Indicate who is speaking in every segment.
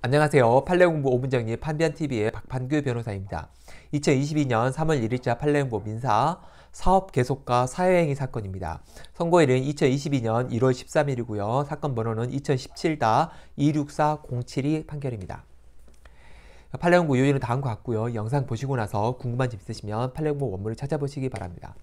Speaker 1: 안녕하세요. 판례공부 5분 정리 판변TV의 박판규 변호사입니다. 2022년 3월 1일자 판례공부 민사 사업 계속과 사회행위 사건입니다. 선고일은 2022년 1월 13일이고요. 사건 번호는 2017-264-072 판결입니다. 판례공부 요일은 다음과 같고요. 영상 보시고 나서 궁금한 점 있으시면 판례공부 원문을 찾아보시기 바랍니다.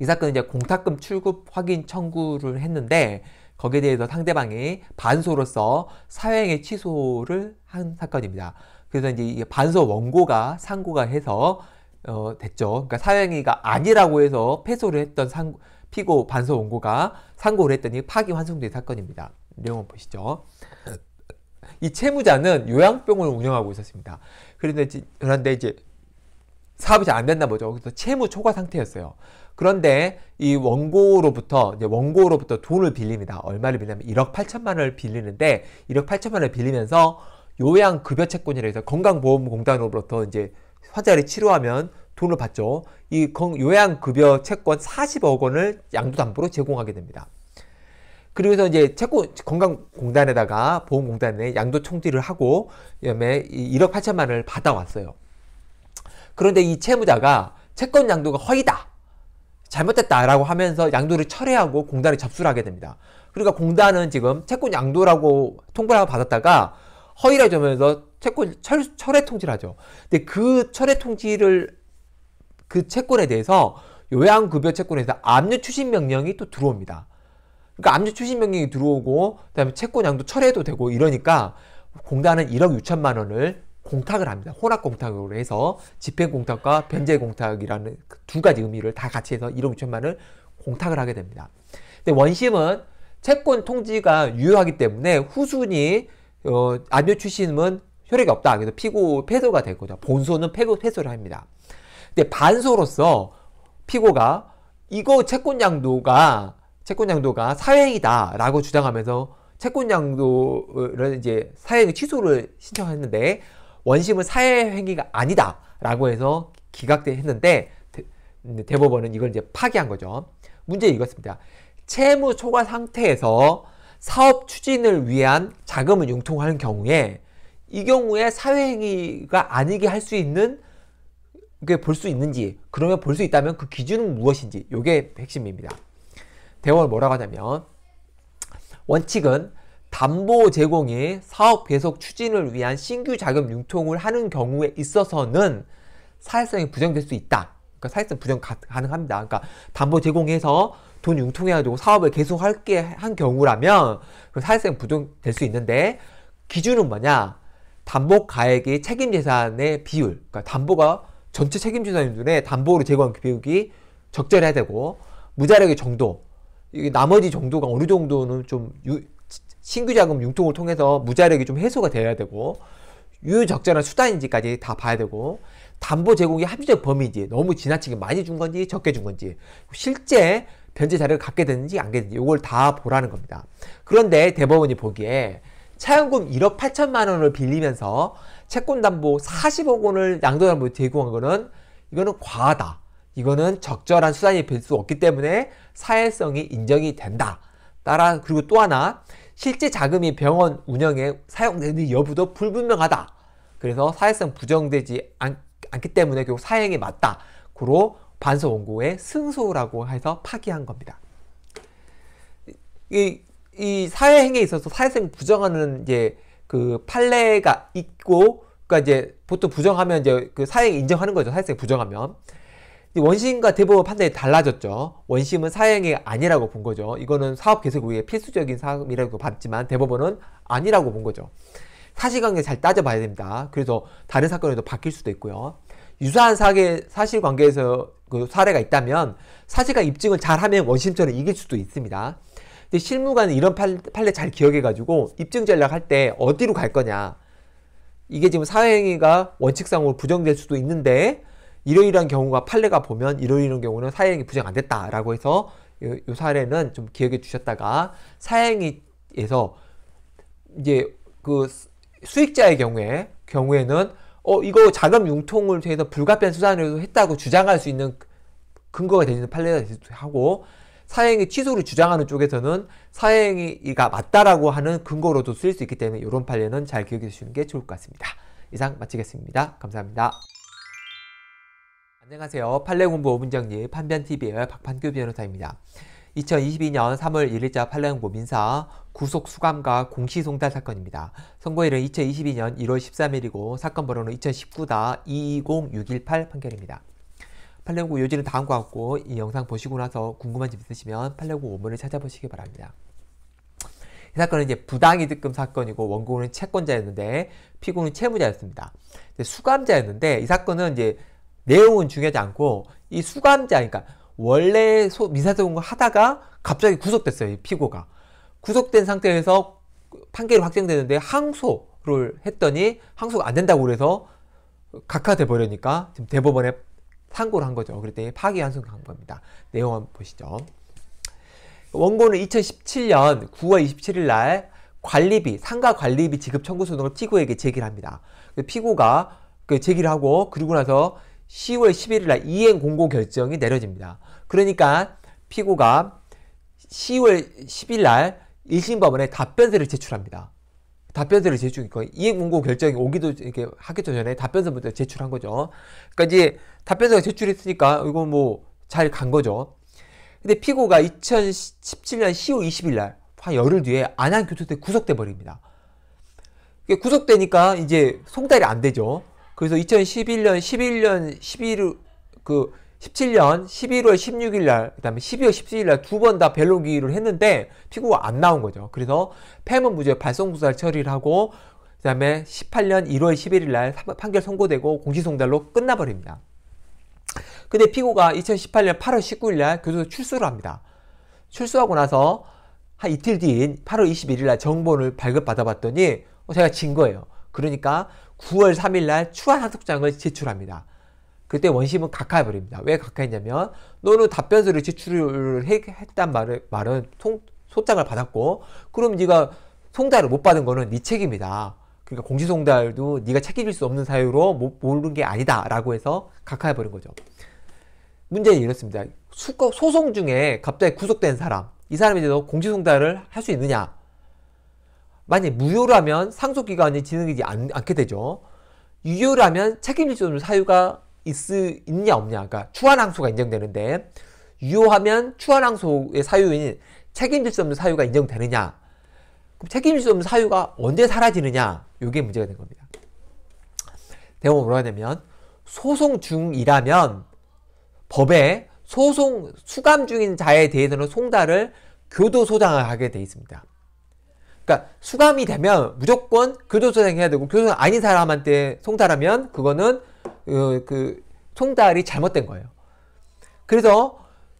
Speaker 1: 이 사건은 이제 공탁금 출급 확인 청구를 했는데 거기에 대해서 상대방이 반소로서 사형의 취소를 한 사건입니다. 그래서 이제 반소 원고가 상고가 해서 어, 됐죠. 그러니까 사형이가 아니라고 해서 패소를 했던 상, 피고 반소 원고가 상고를 했더니 파기환송된 사건입니다. 내용 한 보시죠. 이 채무자는 요양병을 운영하고 있었습니다. 그런데 이제, 그런데 이제 사업이 잘 안 됐나 보죠. 그래서 채무 초과 상태였어요. 그런데 이 원고로부터 이제 원고로부터 돈을 빌립니다. 얼마를 빌리냐면 1억 8천만 원을 빌리는데 1억 8천만 원을 빌리면서 요양 급여 채권이라 해서 건강보험공단으로부터 이제 화자를 치료하면 돈을 받죠. 이 요양 급여 채권 40억 원을 양도담보로 제공하게 됩니다. 그리고서 이제 채권 건강공단에다가 보험공단에 양도 총지를 하고 그다음에 1억 8천만 원을 받아왔어요. 그런데 이 채무자가 채권 양도가 허위다. 잘못됐다라고 하면서 양도를 철회하고 공단에 접수를 하게 됩니다. 그러니까 공단은 지금 채권 양도라고 통보를 받았다가 허위를 주면서 채권 철, 철회 통지를 하죠. 근데 그 철회 통지를 그 채권에 대해서 요양급여 채권에서 압류 추진 명령이 또 들어옵니다. 그러니까 압류 추진 명령이 들어오고 그다음에 채권 양도 철회도 되고 이러니까 공단은 1억 6천만 원을 공탁을 합니다. 혼합 공탁으로 해서 집행 공탁과 변제 공탁이라는 그 두 가지 의미를 다 같이 해서 1억 6천만을 공탁을 하게 됩니다. 근데 원심은 채권 통지가 유효하기 때문에 후순위 어, 안료 출신은 효력이 없다. 그래서 피고 패소가 될 거죠. 본소는 패고 패소를 합니다. 근데 반소로서 피고가 이거 채권 양도가 채권 양도가 사행위다라고 주장하면서 채권 양도를 이제 사행 취소를 신청했는데 원심은 사회행위가 아니다라고 해서 기각했는데 대법원은 이걸 이제 파기한 거죠. 문제 읽었습니다. 채무 초과 상태에서 사업 추진을 위한 자금을 융통하는 경우에 이 경우에 사회행위가 아니게 할 수 있는 게 볼 수 있는지 그러면 볼 수 있다면 그 기준은 무엇인지 이게 핵심입니다. 대원 뭐라고 하냐면 원칙은 담보 제공이 사업 계속 추진을 위한 신규 자금 융통을 하는 경우에 있어서는 사회성이 부정될 수 있다. 그러니까 사회성 부정 가, 능합니다 그러니까 담보 제공해서 돈 융통해가지고 사업을 계속 할게 한 경우라면 사회성 부정될 수 있는데 기준은 뭐냐? 담보 가액이 책임 재산의 비율. 그러니까 담보가 전체 책임 재산 중에 담보로 제공한 비율이 적절해야 되고 무자력의 정도. 이 나머지 정도가 어느 정도는 좀 유, 신규 자금 융통을 통해서 무자력이 좀 해소가 돼야 되고 유효적절한 수단인지까지 다 봐야 되고 담보 제공이 합리적 범위인지 너무 지나치게 많이 준 건지 적게 준 건지 실제 변제 자료를 갖게 되는지 안 되는지 이걸 다 보라는 겁니다. 그런데 대법원이 보기에 차용금 1억 8천만 원을 빌리면서 채권담보 40억 원을 양도담보 제공한 거는 이거는 과하다. 이거는 적절한 수단이 될 수 없기 때문에 사회성이 인정이 된다. 따라 그리고 또 하나 실제 자금이 병원 운영에 사용되는 여부도 불분명하다. 그래서 사회성 부정되지 않, 기 때문에 결국 사형이 맞다. 고로 반소 원고의 승소라고 해서 파기한 겁니다. 이, 이 사회행위에 있어서 사회성 부정하는 이제 그 판례가 있고 그러니까 이제 보통 부정하면 이제 그 사행 인정하는 거죠. 사회성 부정하면. 원심과 대법원 판단이 달라졌죠. 원심은 사형이 아니라고 본 거죠. 이거는 사업 개설 후에 필수적인 사항이라고 봤지만 대법원은 아니라고 본 거죠. 사실관계 잘 따져봐야 됩니다. 그래서 다른 사건에도 바뀔 수도 있고요. 유사한 사계, 사실관계에서 그 사례가 있다면 사실과 입증을 잘하면 원심처럼 이길 수도 있습니다. 근데 실무관은 이런 판례 잘 기억해가지고 입증 전략할 때 어디로 갈 거냐. 이게 지금 사회행위가 원칙상으로 부정될 수도 있는데 이러이러한 경우가 판례가 보면 이러이러한 경우는 사행이 부정 안 됐다라고 해서 요, 사례는 좀 기억해 주셨다가 사행위에서 이제 그 수익자의 경우에 경우에는 어 이거 자금 융통을 통 해서 불가피한 수단으로 했다고 주장할 수 있는 근거가 되는 판례가 되기도 하고 사행위 취소를 주장하는 쪽에서는 사행위가 맞다라고 하는 근거로도 쓰일 수 있기 때문에 이런 판례는 잘 기억해 주시는 게 좋을 것 같습니다. 이상 마치겠습니다. 감사합니다. 안녕하세요. 판례공부 5분정리 판변TV의 박판규 변호사입니다. 2022년 3월 1일자 판례공부 민사 구속수감과 공시송달 사건입니다. 선고일은 2022년 1월 13일이고 사건 번호는 2 0 1 9 220618 판결입니다. 판례공부 요지는 다음과 같고 이 영상 보시고 나서 궁금한 점 있으시면 판례공부 5문을 찾아보시기 바랍니다. 이 사건은 이제 부당이득금 사건이고 원고는 채권자였는데 피고는 채무자였습니다. 수감자였는데 이 사건은 이제 내용은 중요하지 않고 이 수감자 그러니까 원래 미사소송을 하다가 갑자기 구속됐어요. 이 피고가. 구속된 상태에서 판결이 확정되는데 항소를 했더니 항소가 안 된다고 그래서 각하돼 버리니까 지금 대법원에 상고를 한 거죠. 그랬더니 파기환송 을한 겁니다. 내용 한번 보시죠. 원고는 2017년 9월 27일 날 관리비, 상가 관리비 지급 청구 소송을 피고에게 제기를 합니다. 그 피고가 그 제기를 하고 그리고 나서 10월 11일 날 이행 공고 결정이 내려집니다. 그러니까 피고가 10월 10일 날 1심 법원에 답변서를 제출합니다. 답변서를 제출했고 그 이행 공고 결정이 오기도 이렇게 하기 전에 답변서부터 제출한 거죠. 그러니까 이제 답변서가 제출했으니까 이건 뭐 잘 간 거죠. 근데 피고가 2017년 10월 20일 날한 열흘 뒤에 안양 교도소에 구속돼 버립니다. 구속되니까 이제 송달이 안 되죠. 그래서 2011년 11년 11월 그 17년 11월 16일 날, 그 다음에 12월 17일 날 두 번 다 벨론 기일을 했는데 피고가 안 나온 거죠. 그래서 폐문 무죄 발송수사 처리를 하고 그 다음에 18년 1월 11일 날 판결 선고되고 공시송달로 끝나버립니다. 근데 피고가 2018년 8월 19일 날 교도소 출소를 합니다. 출소하고 나서 한 이틀 뒤인 8월 21일 날 정보를 발급받아봤더니 어, 제가 진 거예요. 그러니까 9월 3일 날 추가 상속장을 제출합니다. 그때 원심은 각하해버립니다. 왜 각하했냐면 너는 답변서를 제출을 했단 말은, 말은 통, 소장을 받았고 그럼 네가 송달을 못 받은 거는 네 책임이다. 그러니까 공시송달도 네가 책임질 수 없는 사유로 못, 모르는 게 아니다 라고 해서 각하해버린 거죠. 문제는 이렇습니다. 소송 중에 갑자기 구속된 사람 이 사람이 돼서 공시송달을 할 수 있느냐 만약 무효라면 상속기관이 진행되지 않, 게 되죠. 유효라면 책임질 사유가 있, 있냐 없냐. 그러니까 추한항소가 인정되는데 유효하면 추한항소의 사유인 책임질 수 없는 사유가 인정되느냐. 그럼 책임질 수 없는 사유가 언제 사라지느냐. 이게 문제가 된 겁니다. 대법원 뭐라 하냐면 소송 중이라면 법에 소송 수감 중인 자에 대해서는 송달을 교도소장을 하게 돼 있습니다. 그러니까 수감이 되면 무조건 교도소생 해야 되고 교도소 아닌 사람한테 송달하면 그거는 그, 그 송달이 잘못된 거예요. 그래서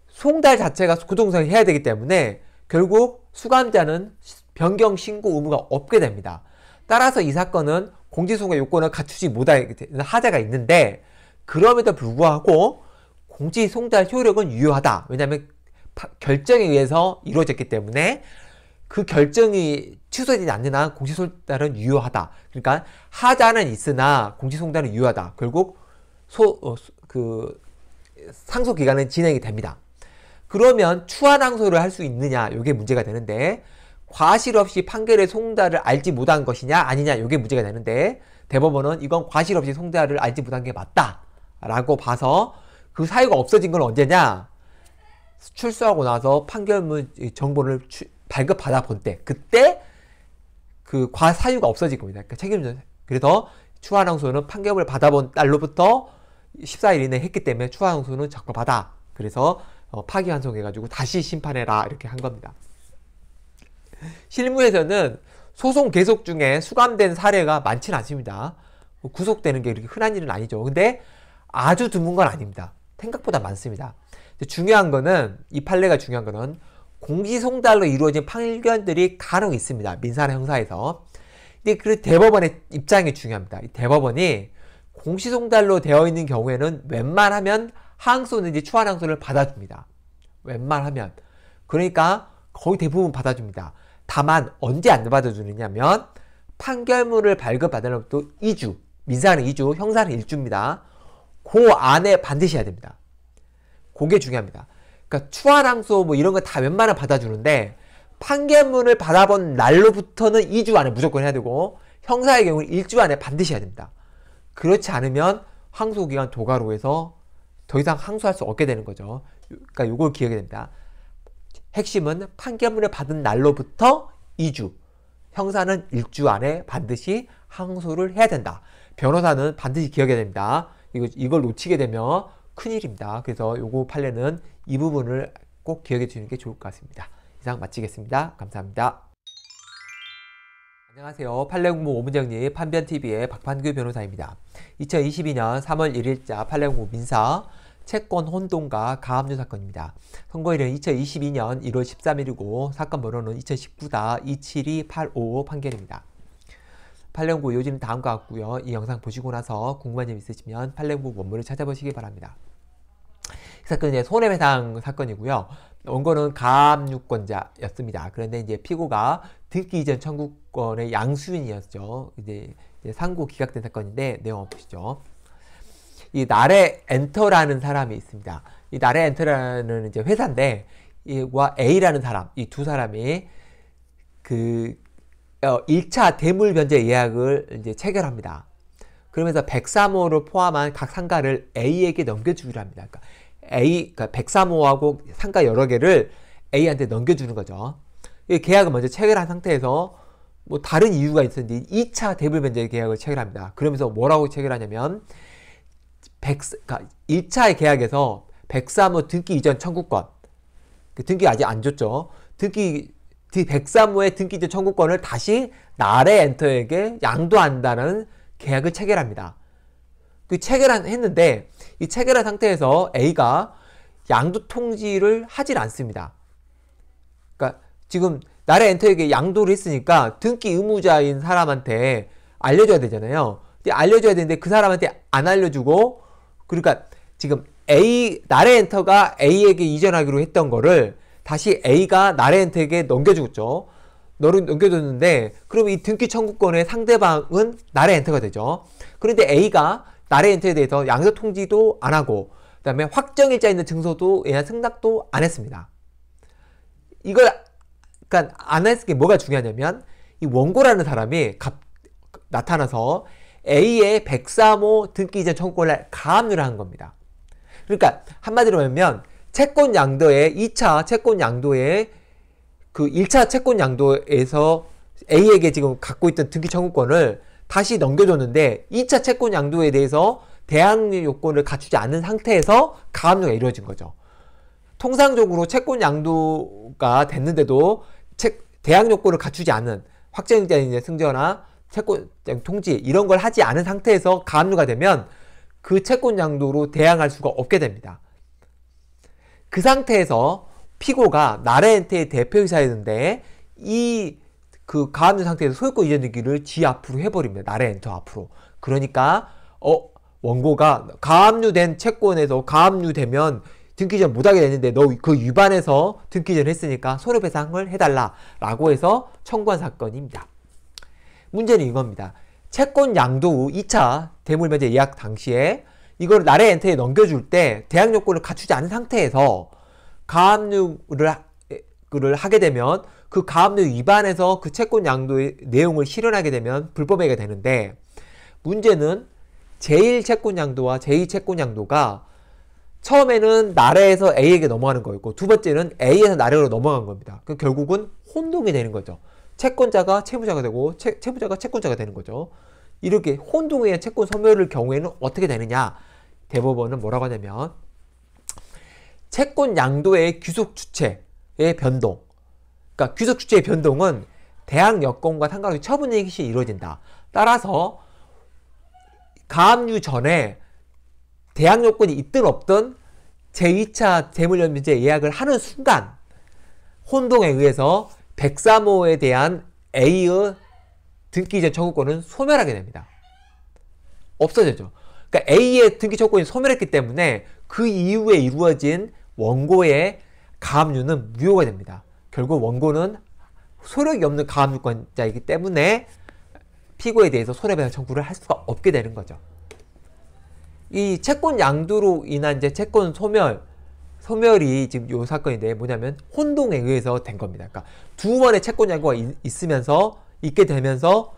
Speaker 1: 송달 자체가 구동성 해야 되기 때문에 결국 수감자는 변경 신고 의무가 없게 됩니다. 따라서 이 사건은 공지송가 요건을 갖추지 못하게 는 하자가 있는데 그럼에도 불구하고 공지송달 효력은 유효하다. 왜냐하면 결정에 의해서 이루어졌기 때문에 그 결정이 취소되지 않는 한 공시송달은 유효하다. 그러니까 하자는 있으나 공시송달은 유효하다. 결국 소, 어, 그 상소 기간은 진행이 됩니다. 그러면 추한 항소를 할 수 있느냐 이게 문제가 되는데 과실 없이 판결의 송달을 알지 못한 것이냐 아니냐 이게 문제가 되는데 대법원은 이건 과실 없이 송달을 알지 못한 게 맞다 라고 봐서 그 사유가 없어진 건 언제냐 출소하고 나서 판결문 정보를 추, 발급받아 본 때, 그때 그 과사유가 없어질 겁니다. 그러니까 책임전. 그래서 추하랑수는 판결을 받아본 날로부터 14일 이내 했기 때문에 추하랑수는 적법하다. 그래서 어, 파기환송해가지고 다시 심판해라 이렇게 한 겁니다. 실무에서는 소송 계속 중에 수감된 사례가 많지 않습니다. 뭐 구속되는 게 이렇게 흔한 일은 아니죠. 근데 아주 드문 건 아닙니다. 생각보다 많습니다. 중요한 거는 이 판례가 중요한 거는 공지송달로 이루어진 판결들이 간혹 있습니다. 민사나 형사에서. 근데 그 대법원의 입장이 중요합니다. 대법원이 공시송달로 되어 있는 경우에는 웬만하면 항소 내지 추한 항소를 받아줍니다. 웬만하면. 그러니까 거의 대부분 받아줍니다. 다만 언제 안 받아주느냐면 판결문을 발급받으려면 2주 민사는 2주 형사는 1주입니다그 안에 반드시 해야 됩니다. 그게 중요합니다. 그러니까 추하랑소 뭐 이런 거 다 웬만하면 받아주는데 판결문을 받아본 날로부터는 2주 안에 무조건 해야 되고 형사의 경우는 1주 안에 반드시 해야 됩니다. 그렇지 않으면 항소기간 도가로해서더 이상 항소할 수 없게 되는 거죠. 그러니까 이걸 기억해야 됩니다. 핵심은 판결문을 받은 날로부터 2주, 형사는 1주 안에 반드시 항소를 해야 된다. 변호사는 반드시 기억해야 됩니다. 이걸 놓치게 되면 큰일입니다. 그래서 요거 판례는 이 부분을 꼭 기억해 주시는 게 좋을 것 같습니다. 이상 마치겠습니다. 감사합니다. 안녕하세요. 판례공부 오문정리 판변TV의 박판규 변호사입니다. 2022년 3월 1일자 판례공부 민사 채권 혼동과 가압류 사건입니다. 선고일은 2022년 1월 13일이고 사건 번호는 2 0 1 9 27285 판결입니다. 판례공부 요지는 다음과 같고요. 이 영상 보시고 나서 궁금한 점 있으시면 판례공부 원문을 찾아보시기 바랍니다. 사건은 이제 손해배상 사건이고요. 원고는 가압류권자였습니다. 그런데 이제 피고가 듣기 이전 청구권의 양수인이었죠. 이제, 이제 상고 기각된 사건인데 내용 보시죠. 이 나래 엔터라는 사람이 있습니다. 이 나래 엔터라는 이제 회사인데 이와 A라는 사람, 이 두 사람이 그 어, 1차 대물 변제 예약을 이제 체결합니다. 그러면서 103호를 포함한 각 상가를 A에게 넘겨주기로 합니다. 그러니까 A, 그러니까 103호하고 상가 여러 개를 A한테 넘겨주는 거죠. 계약을 먼저 체결한 상태에서 뭐 다른 이유가 있었는데 2차 대불 변제 계약을 체결합니다. 그러면서 뭐라고 체결하냐면 100, 그러니까 1차 계약에서 103호 등기 이전 청구권 그 등기 아직 안 줬죠. 등기 1 0 3호의 등기 이전 청구권을 다시 나래 엔터에게 양도한다는 계약을 체결합니다. 그 체결한 했는데 이 체결한 상태에서 A가 양도 통지를 하질 않습니다. 그러니까 지금 나래 엔터에게 양도를 했으니까 등기 의무자인 사람한테 알려줘야 되잖아요. 알려줘야 되는데 그 사람한테 안 알려주고 그러니까 지금 A 나래 엔터가 A에게 이전하기로 했던 거를 다시 A가 나래 엔터에게 넘겨주죠 너를 넘겨줬는데 그럼 이 등기 청구권의 상대방은 나래 엔터가 되죠. 그런데 A가 날의 엔트에 대해서 양서 통지도 안 하고 그 다음에 확정일자 있는 증서도 예한 승낙도 안 했습니다. 이걸 그러니까 안 했을 게 뭐가 중요하냐면 이 원고라는 사람이 갑, 나타나서 A의 103호 등기 이전 청구권을 가압류를 한 겁니다. 그러니까 한마디로 말하면 채권 양도의 2차 채권 양도의 그 1차 채권 양도에서 A에게 지금 갖고 있던 등기 청구권을 다시 넘겨줬는데 2차 채권 양도에 대해서 대항리 요건을 갖추지 않은 상태에서 가압류가 이루어진 거죠. 통상적으로 채권 양도가 됐는데도 채, 대항 요건을 갖추지 않은 확정일자인의 승자나 채권 통지 이런 걸 하지 않은 상태에서 가압류가 되면 그 채권 양도로 대항할 수가 없게 됩니다. 그 상태에서 피고가 나래엔테의 대표이사였는데 이 그가압앉 상태에서 소유권 이전 등기를 지 앞으로 해버립니다. 나래 엔터 앞으로. 그러니까 어 원고가 가압류된 채권에서 가압류되면 등기전 못하게 되는데 너 그 위반해서 등기전 했으니까 손해배상을 해달라라고 해서 청구한 사건입니다. 문제는 이겁니다. 채권 양도후 2차 대물면제 예약 당시에 이걸 나래 엔터에 넘겨줄 때 대항 요건을 갖추지 않은 상태에서 가압류를 하게 되면 그 가압류 위반에서그 채권 양도의 내용을 실현하게 되면 불법행위가 되는데 문제는 제1채권 양도와 제2채권 양도가 처음에는 나래에서 A에게 넘어가는 거였고 두 번째는 A에서 나래로 넘어간 겁니다. 그 결국은 혼동이 되는 거죠. 채권자가 채무자가 되고 채, 무자가 채권자가 되는 거죠. 이렇게 혼동의 채권 소멸을 경우에는 어떻게 되느냐? 대법원은 뭐라고 하냐면 채권 양도의 귀속 주체의 변동 그러니까 귀속 주제의 변동은 대항 여건과 상관없이 처분의 시에 이루어진다. 따라서 가압류 전에 대항 요건이 있든 없든 제2차 재물연비제 예약을 하는 순간 혼동에 의해서 103호에 대한 A의 등기이 청구권은 소멸하게 됩니다. 없어져죠. 그러니까 A의 등기 청구권이 소멸했기 때문에 그 이후에 이루어진 원고의 가압류는 무효가 됩니다. 결국 원고는 소력이 없는 가압류권자이기 때문에 피고에 대해서 손해배상 청구를 할 수가 없게 되는 거죠. 이 채권 양도로 인한 이제 채권 소멸 소멸이 지금 요 사건인데 뭐냐면 혼동에 의해서 된 겁니다. 그러니까 두 번의 채권 양도가 있, 으면서 있게 되면서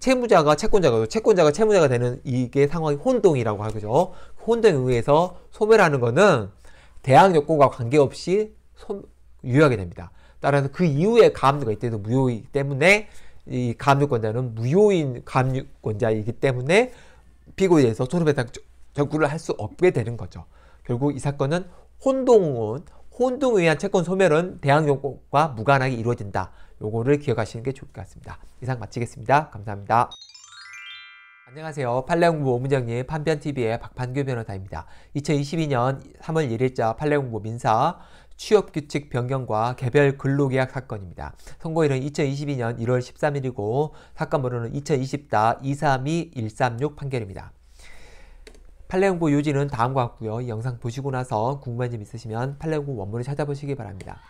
Speaker 1: 채무자가 채권자가 채권자가 채무자가 되는 이게 상황이 혼동이라고 하죠. 그 혼동에 의해서 소멸하는 거는 대항 요건과 관계없이 소, 유효하게 됩니다. 따라서 그 이후에 가압류가 이때도 무효이기 때문에 이 가압류권자는 무효인 가압류권자이기 때문에 피고에 대해서 손해배상 청구를 할 수 없게 되는 거죠. 결국 이 사건은 혼동은 혼동에 의한 채권 소멸은 대항요건과 무관하게 이루어진다. 요거를 기억하시는 게 좋을 것 같습니다. 이상 마치겠습니다. 감사합니다. 안녕하세요. 판례공부 오문정님 판변TV의 박판규 변호사입니다. 2022년 3월 1일자 판례공부 민사 취업규칙 변경과 개별 근로계약 사건입니다. 선고일은 2022년 1월 13일이고 사건 번호는 2 0 2 0 232136 판결입니다. 판례연구 요지는 다음과 같고요. 이 영상 보시고 나서 궁금한 점 있으시면 판례연구 원문을 찾아보시기 바랍니다.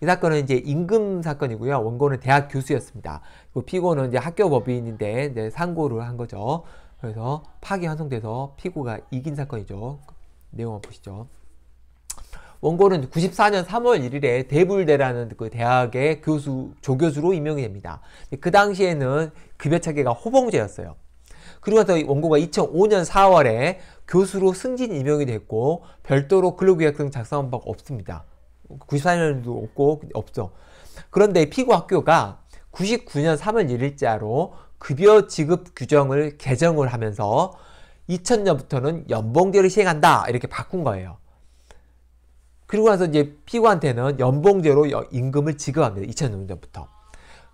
Speaker 1: 이 사건은 이제 임금 사건이고요. 원고는 대학 교수였습니다. 그리고 피고는 이제 학교 법인인데 이제 상고를 한 거죠. 그래서 파기 환송돼서 피고가 이긴 사건이죠. 내용 한번 보시죠. 원고는 94년 3월 1일에 대불대라는 그 대학의 교수, 조교수로 임명이 됩니다. 그 당시에는 급여 차계가 호봉제였어요. 그리고 서 원고가 2005년 4월에 교수로 승진 임명이 됐고 별도로 근로계약금 작성한 바가 없습니다. 94년도 없고 없어. 그런데 피고 학교가 99년 3월 1일자로 급여 지급 규정을 개정을 하면서 2000년부터는 연봉제를 시행한다 이렇게 바꾼 거예요. 그리고 나서 이제 피고한테는 연봉제로 임금을 지급합니다. 2006년부터.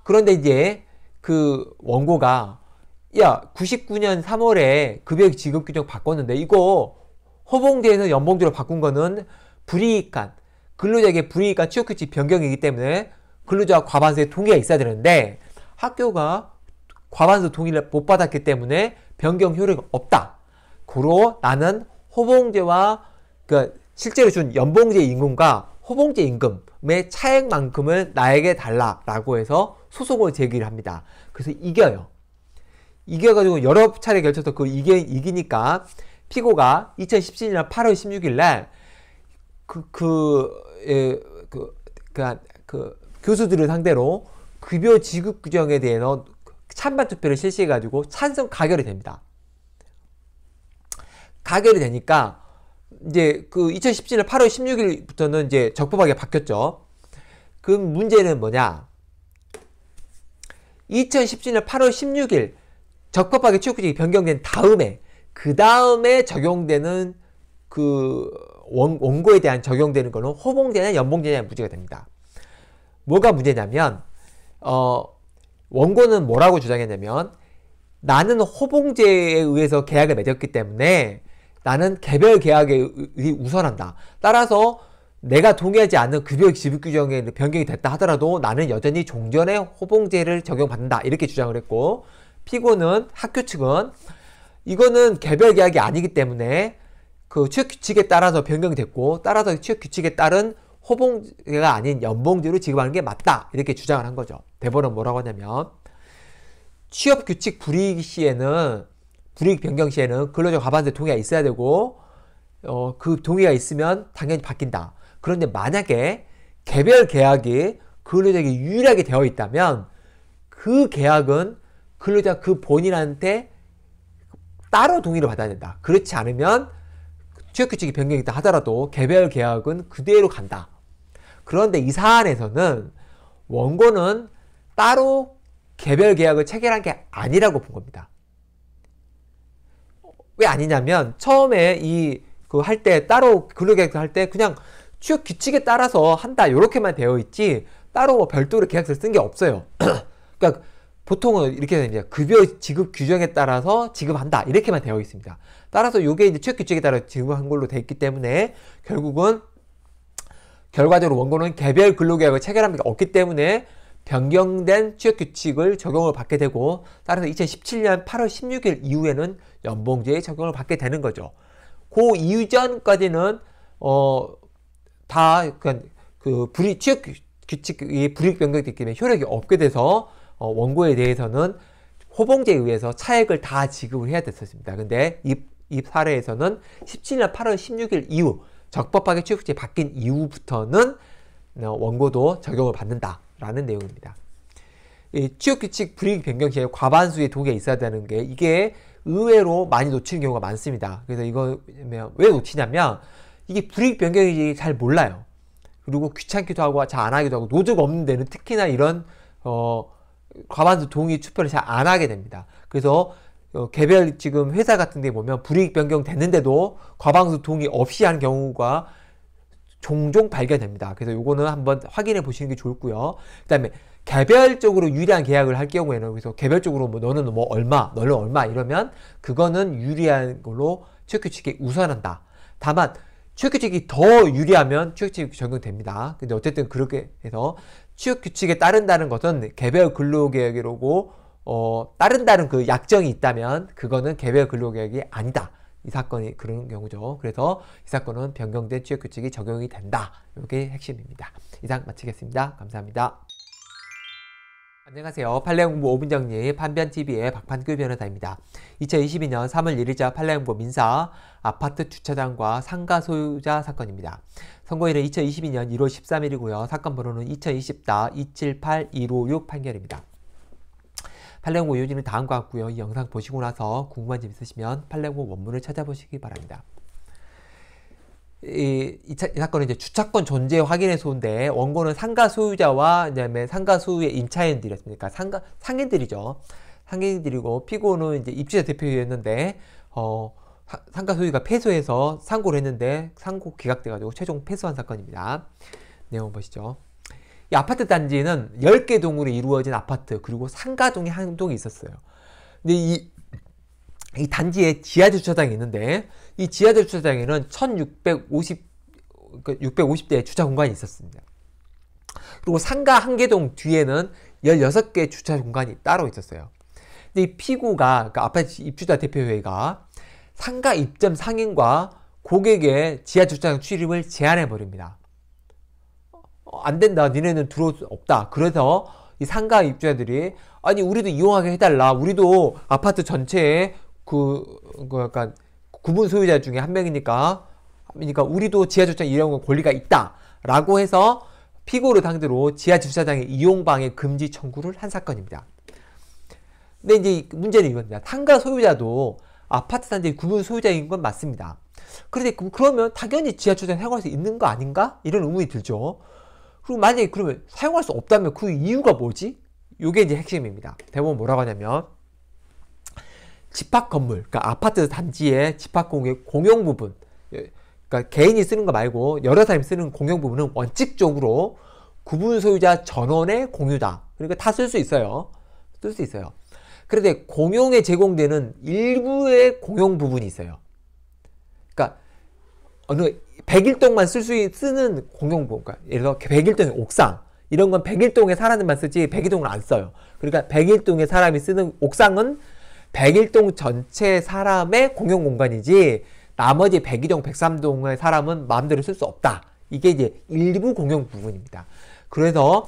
Speaker 1: 그런데 이제 그 원고가 야 99년 3월에 급여 지급 규정 바꿨는데 이거 허봉제에서 연봉제로 바꾼 거는 불이익한 근로자에게 불이익한 취업규칙 변경이기 때문에 근로자와 과반수의 동의가 있어야 되는데 학교가 과반수 동의를 못 받았기 때문에 변경 효력이 없다. 고로 나는 호봉제와 그 실제로 준 연봉제 임금과 호봉제 임금의 차액만큼을 나에게 달라라고 해서 소송을 제기를 합니다. 그래서 이겨요. 이겨가지고 여러 차례 걸쳐서 그 이기, 이기니까 피고가 2017년 8월 16일 날 그, 그, 예, 그, 그, 그, 교수들을 상대로 급여 지급 규정에 대해서 찬반 투표를 실시해가지고 찬성 가결이 됩니다. 가결이 되니까 이제 그 2017년 8월 16일부터는 이제 적법하게 바뀌었죠. 그 문제는 뭐냐? 2017년 8월 16일 적법하게 취업규칙이 변경된 다음에 그 다음에 적용되는 그 원, 원고에 대한 적용되는 거는 호봉제냐 연봉제냐 문제가 됩니다. 뭐가 문제냐면 어 원고는 뭐라고 주장했냐면 나는 호봉제에 의해서 계약을 맺었기 때문에 나는 개별 계약에 우선한다. 따라서 내가 동의하지 않는 급여 지급 규정에 변경이 됐다 하더라도 나는 여전히 종전의 호봉제를 적용받는다. 이렇게 주장을 했고 피고는 학교 측은 이거는 개별 계약이 아니기 때문에 그 취업 규칙에 따라서 변경됐고 따라서 취업 규칙에 따른 호봉제가 아닌 연봉제로 지급하는 게 맞다. 이렇게 주장을 한 거죠. 대법원은 뭐라고 하냐면 취업 규칙 불이익 시에는 불이익 변경 시에는 근로자 과반수 동의가 있어야 되고 어, 그 동의가 있으면 당연히 바뀐다. 그런데 만약에 개별 계약이 근로자에게 유일하게 되어 있다면 그 계약은 근로자 그 본인한테 따로 동의를 받아야 된다. 그렇지 않으면 취업규칙이 변경이 있다 하더라도 개별 계약은 그대로 간다. 그런데 이 사안에서는 원고는 따로 개별 계약을 체결한 게 아니라고 본 겁니다. 왜 아니냐면 처음에 이 그 할 때 따로 근로계약서 할 때 그냥 취업 규칙에 따라서 한다 이렇게만 되어 있지 따로 뭐 별도로 계약서를 쓴 게 없어요. 그러니까 보통은 이렇게 됩니다. 급여 지급 규정에 따라서 지급한다 이렇게만 되어 있습니다. 따라서 요게 이제 취업 규칙에 따라 지급한 걸로 되어 있기 때문에 결국은 결과적으로 원고는 개별 근로계약을 체결한 바가 없기 때문에 변경된 취업 규칙을 적용을 받게 되고 따라서 2017년 8월 16일 이후에는 연봉제의 적용을 받게 되는 거죠. 그 이전까지는 어다 그, 그 불이 취업 규칙이 불이익 변경되기 때문에 효력이 없게 돼서 어, 원고에 대해서는 호봉제에 의해서 차액을 다 지급을 해야 됐었습니다. 근데 입, 입 사례에서는 17년 8월 16일 이후 적법하게 취업규칙이 바뀐 이후부터는 어, 원고도 적용을 받는다. 라는 내용입니다. 취업규칙 불이익 변경 시에 과반수의 독에 있어야 되는 게 이게 의외로 많이 놓치는 경우가 많습니다. 그래서 이거 왜 놓치냐면 이게 불이익 변경인지 잘 몰라요. 그리고 귀찮기도 하고 잘 안 하기도 하고 노조가 없는 데는 특히나 이런 어, 과반수 동의 투표를 잘 안 하게 됩니다. 그래서 어, 개별 지금 회사 같은 데 보면 불이익 변경 됐는데도 과반수 동의 없이 하는 경우가 종종 발견됩니다. 그래서 요거는 한번 확인해 보시는 게 좋고요. 그다음에 개별적으로 유리한 계약을 할 경우에는 그래서 개별적으로 뭐 너는 뭐 얼마, 너는 얼마 이러면 그거는 유리한 걸로 취업 규칙이 우선한다. 다만 취업 규칙이 더 유리하면 취업 규칙이 적용됩니다. 근데 어쨌든 그렇게 해서 취업 규칙에 따른다는 것은 개별 근로계약이라고 어, 따른다는 그 약정이 있다면 그거는 개별 근로계약이 아니다. 이 사건이 그런 경우죠. 그래서 이 사건은 변경된 취업 규칙이 적용이 된다. 이게 핵심입니다. 이상 마치겠습니다. 감사합니다. 안녕하세요. 판례연구 오분정리 판변TV의 박판규 변호사입니다. 2022년 3월 1일자 판례연구 민사 아파트 주차장과 상가 소유자 사건입니다. 선고일은 2022년 1월 13일이고요. 사건 번호는 2020다 278256 판결입니다. 팔레옹고 유지는 다음과 같고요. 이 영상 보시고 나서 궁금한 점 있으시면 팔레옹고 원문을 찾아보시기 바랍니다. 이, 이, 차, 이 사건은 이제 주차권 존재 확인의 소인데 원고는 상가 소유자와 그다음에 상가 소유의 임차인들이었습니까? 그러니까 상가 상인들이죠. 상인들이고 피고는 이제 입주자 대표였는데 어 상가 소유가 패소해서 상고를 했는데 상고 기각돼가지고 최종 패소한 사건입니다. 내용 보시죠. 이 아파트 단지는 10개 동으로 이루어진 아파트 그리고 상가동이 한 동이 있었어요. 근데 이, 이 단지에 지하주차장이 있는데 이 지하주차장에는 1650 6 5 0대 주차 공간이 있었습니다. 그리고 상가 한 개 동 뒤에는 1 6개 주차 공간이 따로 있었어요. 근데 이 피고가 그 아파트 입주자 대표회의가 상가 입점 상인과 고객의 지하 주차장 출입을 제한해 버립니다. 어, 안 된다. 니네는 들어올 수 없다. 그래서 이 상가 입주자들이 아니 우리도 이용하게 해달라. 우리도 아파트 전체에 그, 그 약간 구분 소유자 중에 한 명이니까 그러니까 우리도 지하 주차장 이용 권리가 있다라고 해서 피고를 상대로 지하 주차장의 이용 방해 금지 청구를 한 사건입니다. 근데 이제 문제는 이겁니다. 상가 소유자도 아파트 단지 구분 소유자인 건 맞습니다. 그런데 그러면 당연히 지하 주차장 사용할 수 있는 거 아닌가? 이런 의문이 들죠. 그리고 만약에 그러면 사용할 수 없다면 그 이유가 뭐지? 이게 이제 핵심입니다. 대부분 뭐라고 하냐면 집합 건물, 그러니까 아파트 단지의 집합 공용, 공용 부분, 예, 그러니까 개인이 쓰는 거 말고 여러 사람이 쓰는 공용 부분은 원칙적으로 구분 소유자 전원의 공유다. 그러니까 다 쓸 수 있어요. 쓸 수 있어요. 그런데 공용에 제공되는 일부의 공용 부분이 있어요. 그러니까 어느 1 0일동만쓸수 쓰는 공용보험 그러니까 예를 들어 1 0일동의 옥상 이런 건1 0일동에 사람들만 쓰지 1 0일동을안 써요. 그러니까 1 0일동에 사람이 쓰는 옥상은 1 0일동 전체 사람의 공용 공간이지 나머지 1 0일동1 0 3동의 사람은 마음대로 쓸 수 없다. 이게 이제 일부 공용 부분입니다. 그래서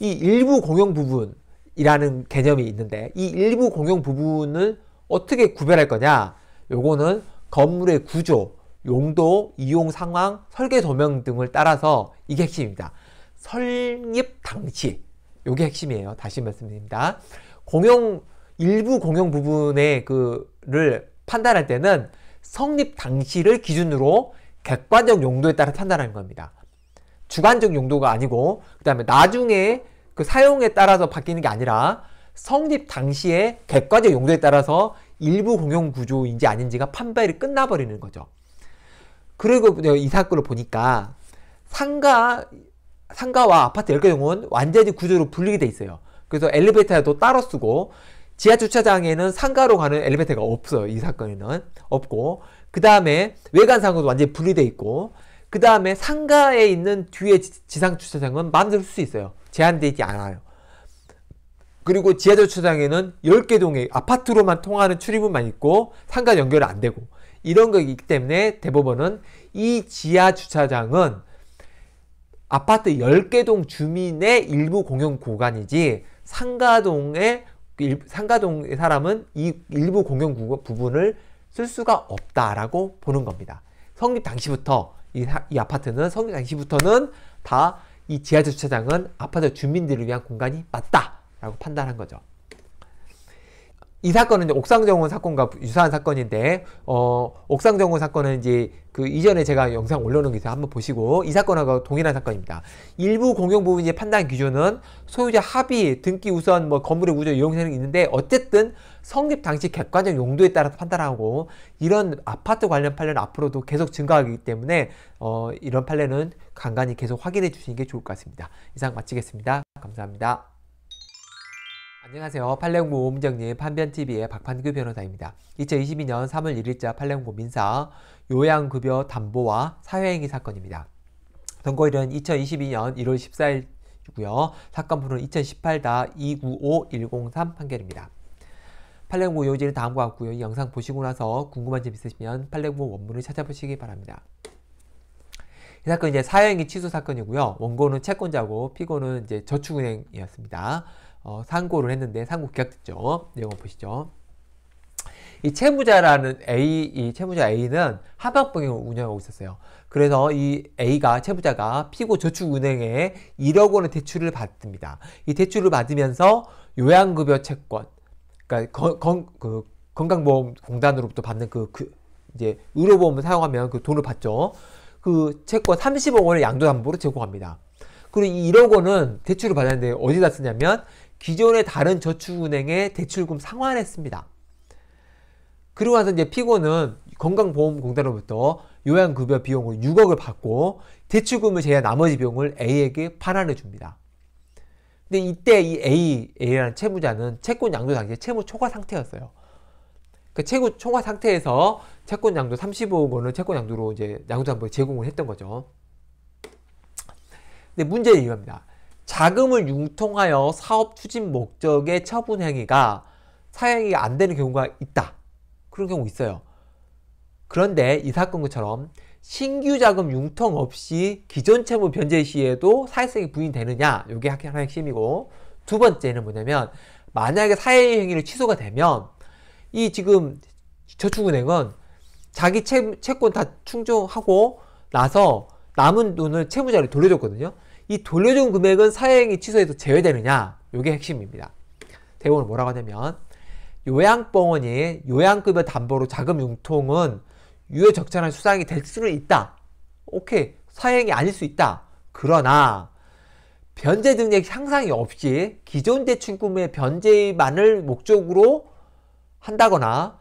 Speaker 1: 이 일부 공용 부분이라는 개념이 있는데 이 일부 공용 부분을 어떻게 구별할 거냐? 요거는 건물의 구조, 용도, 이용 상황, 설계 도면 등을 따라서 이게 핵심입니다. 설립 당시. 요게 핵심이에요. 다시 말씀드립니다. 공용, 일부 공용 부분의 그를 판단할 때는 성립 당시를 기준으로 객관적 용도에 따라 판단하는 겁니다. 주관적 용도가 아니고 그 다음에 나중에 그 사용에 따라서 바뀌는 게 아니라 성립 당시의 객관적 용도에 따라서 일부 공용 구조인지 아닌지가 판별이 끝나버리는 거죠. 그리고 이 사건을 보니까 상가 상가와 아파트 10개 동은 완전히 구조로 분리게 돼 있어요. 그래서 엘리베이터도 따로 쓰고 지하 주차장에는 상가로 가는 엘리베이터가 없어요. 이 사건에는 없고 그 다음에 외관 상으로도 완전히 분리돼 있고 그 다음에 상가에 있는 뒤에 지상 주차장은 만들 수 있어요. 제한되어 있지 않아요. 그리고 지하 주차장에는 10개 동의 아파트로만 통하는 출입문만 있고 상가 연결이안 되고 이런 거기 때문에 대법원은 이 지하 주차장은 아파트 10개 동 주민의 일부 공용 구간이지 상가동의 상가동 사람은 이 일부 공용 부분을 쓸 수가 없다라고 보는 겁니다. 성립 당시부터 이, 이 아파트는 성립 당시부터는 다 이 지하 주차장은 아파트 주민들을 위한 공간이 맞다라고 판단한 거죠. 이 사건은 옥상정원 사건과 유사한 사건인데 어 옥상정원 사건은 이제 그 이전에 제가 영상 올려놓은 기사 한번 보시고 이 사건하고 동일한 사건입니다. 일부 공용 부분의 판단 기준은 소유자 합의, 등기 우선, 뭐 건물의 우주 이용생이 있는데 어쨌든 성립 당시 객관적 용도에 따라서 판단하고 이런 아파트 관련 판례는 앞으로도 계속 증가하기 때문에 어 이런 판례는 간간히 계속 확인해 주시는 게 좋을 것 같습니다. 이상 마치겠습니다. 감사합니다. 안녕하세요. 팔레옹고 오음정님 판변TV의 박판규 변호사입니다. 2022년 3월 1일자 팔레옹고 민사 요양급여 담보와 사회행위 사건입니다. 선고일은 2022년 1월 14일이고요. 사건번는2018-295103 판결입니다. 팔레옹고 요지는 다음과 같고요. 이 영상 보시고 나서 궁금한 점 있으시면 팔레옹고 원문을 찾아보시기 바랍니다. 이 사건 이제 사회행위 취소 사건이고요. 원고는 채권자고 피고는 이제 저축은행이었습니다. 어, 상고를 했는데 상고 기각됐죠. 내용 보시죠. 이 채무자라는 A, 이 채무자 A는 하방법인을 운영하고 있었어요. 그래서 이 A가, 채무자가 피고 저축은행에 1억 원의 대출을 받습니다. 이 대출을 받으면서 요양급여 채권, 그러니까 건, 건, 그 건강보험공단으로부터 받는 그, 그 이제 의료보험을 사용하면 그 돈을 받죠. 그 채권 30억 원을 양도담보로 제공합니다. 그리고 이 1억 원은 대출을 받았는데 어디다 쓰냐면 기존의 다른 저축은행의 대출금 상환했습니다. 그리고 나서 이제 피고는 건강보험공단으로부터 요양급여 비용을 6억을 받고 대출금을 제외한 나머지 비용을 A에게 반환해 줍니다. 근데 이때 이 A, A라는 채무자는 채권 양도 당시에 채무 초과 상태였어요. 그 채무 초과 상태에서 채권 양도 35억 원을 채권 양도로 이제 양도 담보에 제공을 했던 거죠. 근데 문제는 이겁니다. 자금을 융통하여 사업 추진 목적의 처분 행위가 사형이 안 되는 경우가 있다. 그런 경우 있어요. 그런데 이 사건처럼 신규 자금 융통 없이 기존 채무 변제 시에도 사회성이 부인되느냐 이게 하나 핵심이고 두 번째는 뭐냐면 만약에 사회 행위를 취소가 되면 이 지금 저축은행은 자기 채, 채권 다 충족하고 나서 남은 돈을 채무자를 돌려줬거든요. 이 돌려준 금액은 사행이 취소해도 제외되느냐? 이게 핵심입니다. 대본을 뭐라고 하냐면 요양병원이 요양급여 담보로 자금 융통은 유효 적절한 수상이 될 수는 있다. 오케이. 사행이 아닐 수 있다. 그러나 변제 등액 향상이 없이 기존 대출금의 변제만을 목적으로 한다거나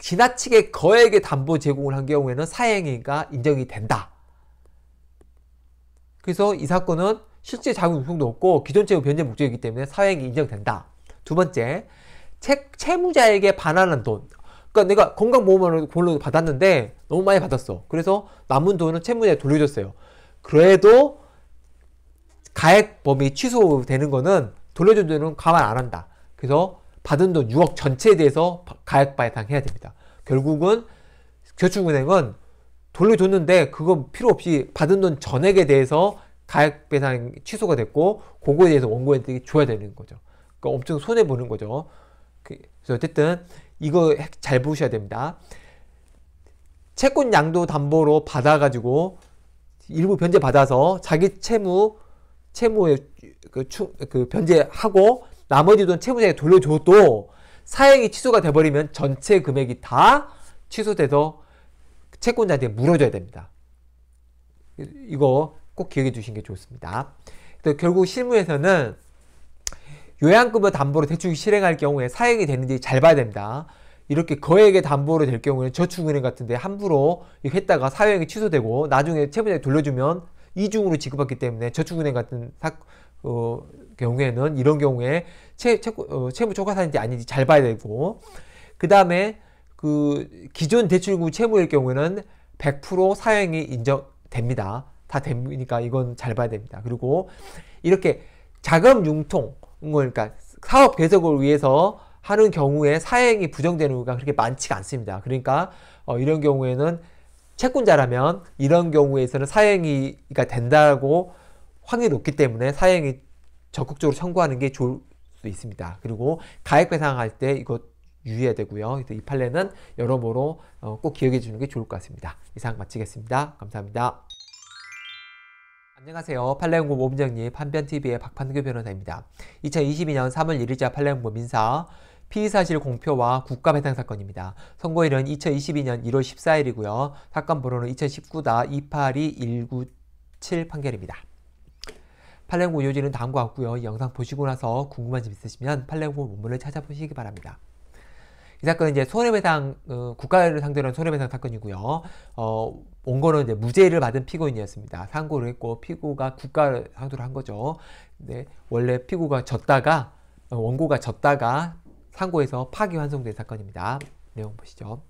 Speaker 1: 지나치게 거액의 담보 제공을 한 경우에는 사행위가 인정이 된다. 그래서 이 사건은 실제 자금 유통도 없고 기존채무 변제 목적이기 때문에 사회행위 인정된다. 두 번째, 채, 채무자에게 반환한 돈. 그러니까 내가 건강보험을 골로 받았는데 너무 많이 받았어. 그래서 남은 돈은 채무자에 돌려줬어요. 그래도 가액범위 취소되는 거는 돌려준 돈은 감안 안 한다. 그래서 받은 돈 6억 전체에 대해서 가액 발생해야 됩니다. 결국은 저축은행은 돌려줬는데 그거 필요 없이 받은 돈 전액에 대해서 가액배상 취소가 됐고 그거에 대해서 원고한테 줘야 되는 거죠. 그러니까 엄청 손해 보는 거죠. 그, 그래서 어쨌든 이거 잘 보셔야 됩니다. 채권 양도 담보로 받아가지고 일부 변제 받아서 자기 채무 채무에 그, 추, 그 변제하고 나머지 돈 채무자에게 돌려줘도 사액이 취소가 돼버리면 전체 금액이 다 취소돼서 채권자한테 물어줘야 됩니다. 이거 꼭 기억해 주신 게 좋습니다. 결국 실무에서는 요양급여 담보로 대출 실행할 경우에 사액이 되는지 잘 봐야 됩니다. 이렇게 거액의 담보로 될 경우에는 저축은행 같은데 함부로 했다가 사회이 취소되고 나중에 채무자에 돌려주면 이중으로 지급받기 때문에 저축은행 같은 사, 어, 경우에는 이런 경우에 채, 채, 어, 채무 초과사인지 아닌지 잘 봐야 되고 그 다음에 그 기존 대출구 채무일 경우에는 100% 사형이 인정됩니다. 다 됩니까? 이건 잘 봐야 됩니다. 그리고 이렇게 자금 융통, 그러니까 사업 계속을 위해서 하는 경우에 사행이 부정되는 경우가 그렇게 많지가 않습니다. 그러니까 어, 이런 경우에는 채권자라면 이런 경우에서는 사행이가 된다고 확률이 높기 때문에 사행이 적극적으로 청구하는 게 좋을 수 있습니다. 그리고 가액배상할 때 이것 유의해야 되고요. 이 판례는 여러모로 어, 꼭 기억해 주는 게 좋을 것 같습니다. 이상 마치겠습니다. 감사합니다. 안녕하세요. 판례연구 모범정리 판변TV의 박판규 변호사입니다. 2022년 3월 1일자 판례연구 민사 피의사실 공표와 국가배상 사건입니다. 선고일은 2022년 1월 14일이고요. 사건 번호는 2 0 1 9 282197 판결입니다. 판례연구 요지는 다음과 같고요. 이 영상 보시고 나서 궁금한 점 있으시면 판례연구 원문을 찾아보시기 바랍니다. 이 사건은 이제 손해배상 어, 국가를 상대로 한 손해배상 사건이고요. 어, 온 거는 이제 무죄를 받은 피고인이었습니다. 상고를 했고 피고가 국가를 상대로 한 거죠. 근 네, 원래 피고가 졌다가 어, 원고가 졌다가 상고에서 파기환송된 사건입니다. 내용 보시죠.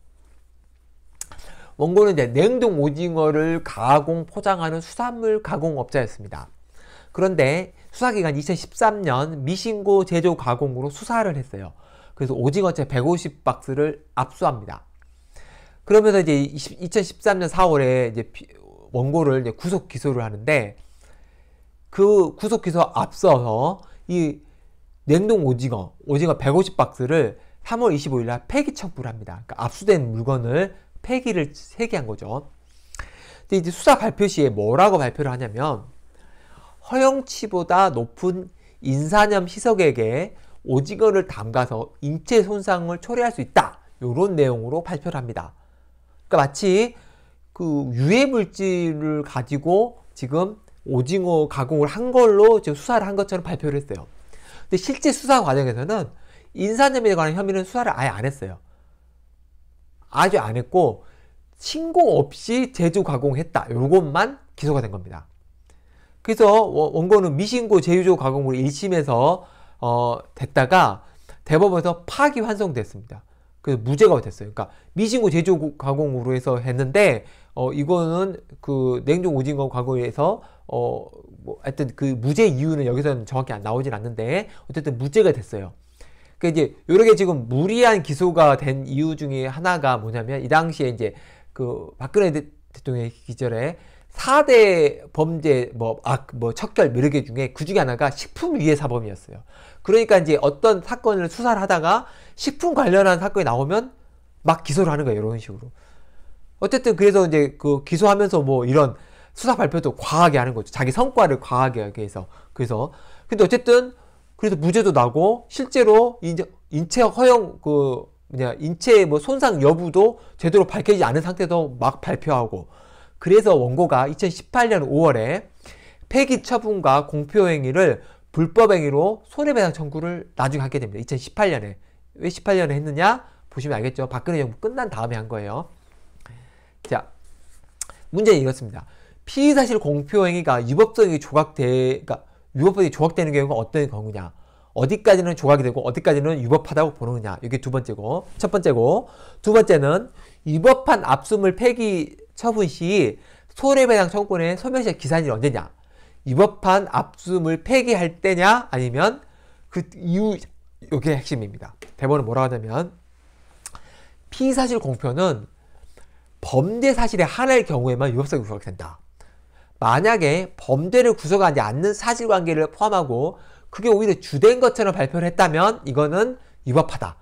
Speaker 1: 원고는 이제 냉동 오징어를 가공 포장하는 수산물 가공업자였습니다. 그런데 수사기간 2013년 미신고 제조 가공으로 수사를 했어요. 그래서 오징어채 150박스를 압수합니다. 그러면서 이제 2013년 4월에 이제 원고를 이제 구속 기소를 하는데 그 구속 기소 앞서서 이 냉동 오징어, 오징어 150박스를 3월 25일 날 폐기 청구를 합니다. 그러니까 압수된 물건을 폐기를 세개한 거죠. 근데 이제 수사 발표 시에 뭐라고 발표를 하냐면 허영치보다 높은 인사념 희석에 오징어를 담가서 인체 손상을 초래할 수 있다. 이런 내용으로 발표를 합니다. 그러니까 마치 그 유해 물질을 가지고 지금 오징어 가공을 한 걸로 지금 수사를 한 것처럼 발표를 했어요. 근데 실제 수사 과정에서는 인사념에 관한 혐의는 수사를 아예 안 했어요. 아주 안 했고 신고 없이 제조 가공했다. 요것만 기소가 된 겁니다. 그래서 원고는 미신고 제조 가공으로 1심에서 어, 됐다가 대법원에서 파기 환송됐습니다. 그래서 무죄가 됐어요. 그러니까 미신고 제조 가공으로 해서 했는데 어 이거는 그 냉동 오징어 가공에서 어 뭐 하여튼 그 무죄 이유는 여기서는 정확히 안 나오진 않는데 어쨌든 무죄가 됐어요. 그 이제 요렇게 지금 무리한 기소가 된 이유 중에 하나가 뭐냐면 이 당시에 이제 그 박근혜 대, 통령 의 기절에 사대 범죄 뭐 악뭐 아, 뭐 척결 매력계 뭐 중에 그 중에 하나가 식품 위해 사범이었어요. 그러니까 이제 어떤 사건을 수사를 하다가 식품 관련한 사건이 나오면 막 기소를 하는 거예요. 이런 식으로. 어쨌든 그래서 이제 그 기소하면서 뭐 이런 수사 발표도 과하게 하는 거죠. 자기 성과를 과하게 해서. 그래서 근데 어쨌든 그래서 무죄도 나고 실제로 인제 인체 허용 그 뭐냐 인체뭐 손상 여부도 제대로 밝혀지지 않은 상태에서 막 발표하고 그래서 원고가 2018년 5월에 폐기 처분과 공표 행위를 불법행위로 손해배상 청구를 나중에 하게 됩니다. 2018년에. 왜 18년에 했느냐? 보시면 알겠죠. 박근혜 정부 끝난 다음에 한 거예요. 자, 문제는 이렇습니다. 피의사실 공표행위가 유법성이 조각돼, 그러니까 유법성이 조각되는 경우가 어떤 경우냐. 어디까지는 조각이 되고 어디까지는 유법하다고 보느냐. 이게 두 번째고. 첫 번째고. 두 번째는 위법한 압수물 폐기 처분 시 손해배상 청구의 소멸시 기산이 언제냐. 위법한 압수물 폐기할 때냐 아니면 그 이후 요게 핵심입니다. 대법은 뭐라 하냐면 피사실 공표는 범죄 사실의 하나일 경우에만 위법성이 구속 된다. 만약에 범죄를 구속하지 않는 사실관계를 포함하고 그게 오히려 주된 것처럼 발표를 했다면 이거는 위법하다.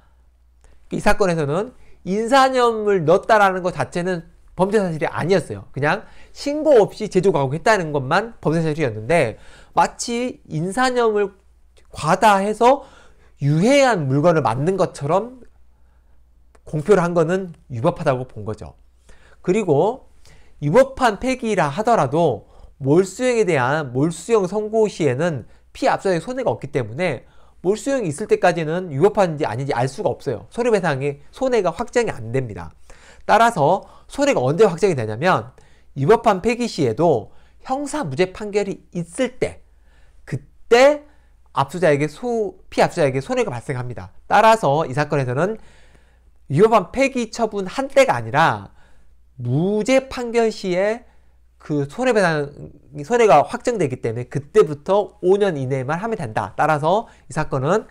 Speaker 1: 이 사건에서는 인사념을 넣었다라는 것 자체는 범죄 사실이 아니었어요. 그냥 신고 없이 제조 가공했다는 것만 범죄 사실이었는데 마치 인산염을 과다해서 유해한 물건을 만든 것처럼 공표를 한 거는 위법하다고 본 거죠. 그리고 위법한 폐기라 하더라도 몰수형에 대한 몰수형 선고 시에는 피해 앞서의 손해가 없기 때문에 몰수형이 있을 때까지는 위법한지 아닌지 알 수가 없어요. 손해배상의 손해가 확정이 안 됩니다. 따라서 손해가 언제 확정이 되냐면 위법한 폐기 시에도 형사 무죄 판결이 있을 때 그때 압수자에게 소, 피압수자에게 손해가 발생합니다. 따라서 이 사건에서는 위법한 폐기 처분 한때가 아니라 무죄 판결 시에 그 손해배상 손해가 확정되기 때문에 그때부터 5년 이내에만 하면 된다. 따라서 이 사건은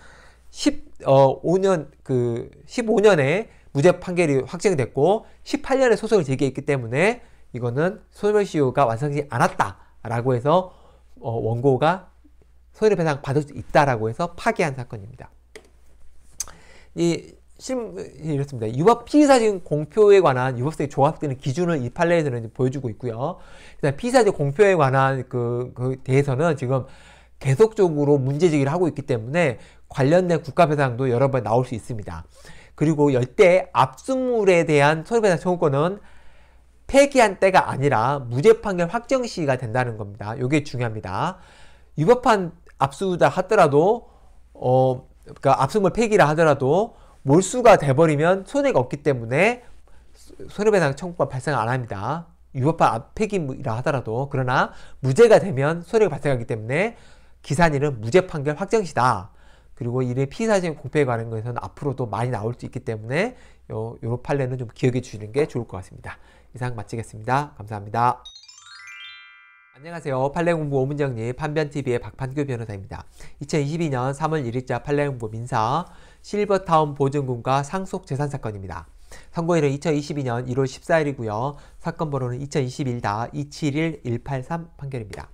Speaker 1: 10, 어, 5년 그 15년에 무죄 판결이 확정됐고 1 8년에 소송을 제기했기 때문에 이거는 소멸시효가 완성되지 않았다라고 해서 어, 원고가 손해배상 받을 수 있다라고 해서 파기한 사건입니다. 이 심, 이렇습니다. 유법 피의사진 공표에 관한 유법성이 조합되는 기준을 이 판례에서는 보여주고 있고요. 피의사진 공표에 관한 그, 그 대해서는 지금 계속적으로 문제 제기를 하고 있기 때문에 관련된 국가배상도 여러 번 나올 수 있습니다. 그리고 열대 압수물에 대한 소유배상 청구권은 폐기한 때가 아니라 무죄 판결 확정 시기가 된다는 겁니다. 이게 중요합니다. 위법한 압수다 하더라도 어 그러니까 압수물 폐기라 하더라도 몰수가 돼버리면 손해가 없기 때문에 손해배상 청구가 발생 안 합니다. 위법한 폐기라 하더라도 그러나 무죄가 되면 손해가 발생하기 때문에 기산일은 무죄 판결 확정시다. 그리고 이래 피의사실 공표에 관한 것은 앞으로도 많이 나올 수 있기 때문에 요, 요런 판례는 좀 기억해 주시는 게 좋을 것 같습니다. 이상 마치겠습니다. 감사합니다. 안녕하세요. 판례공부 오문정리 판변TV의 박판규 변호사입니다. 2022년 3월 1일자 판례공부 민사 실버타운 보증금과 상속재산 사건입니다. 선고일은 2022년 1월 14일이고요. 사건 번호는 2021-271-183 판결입니다.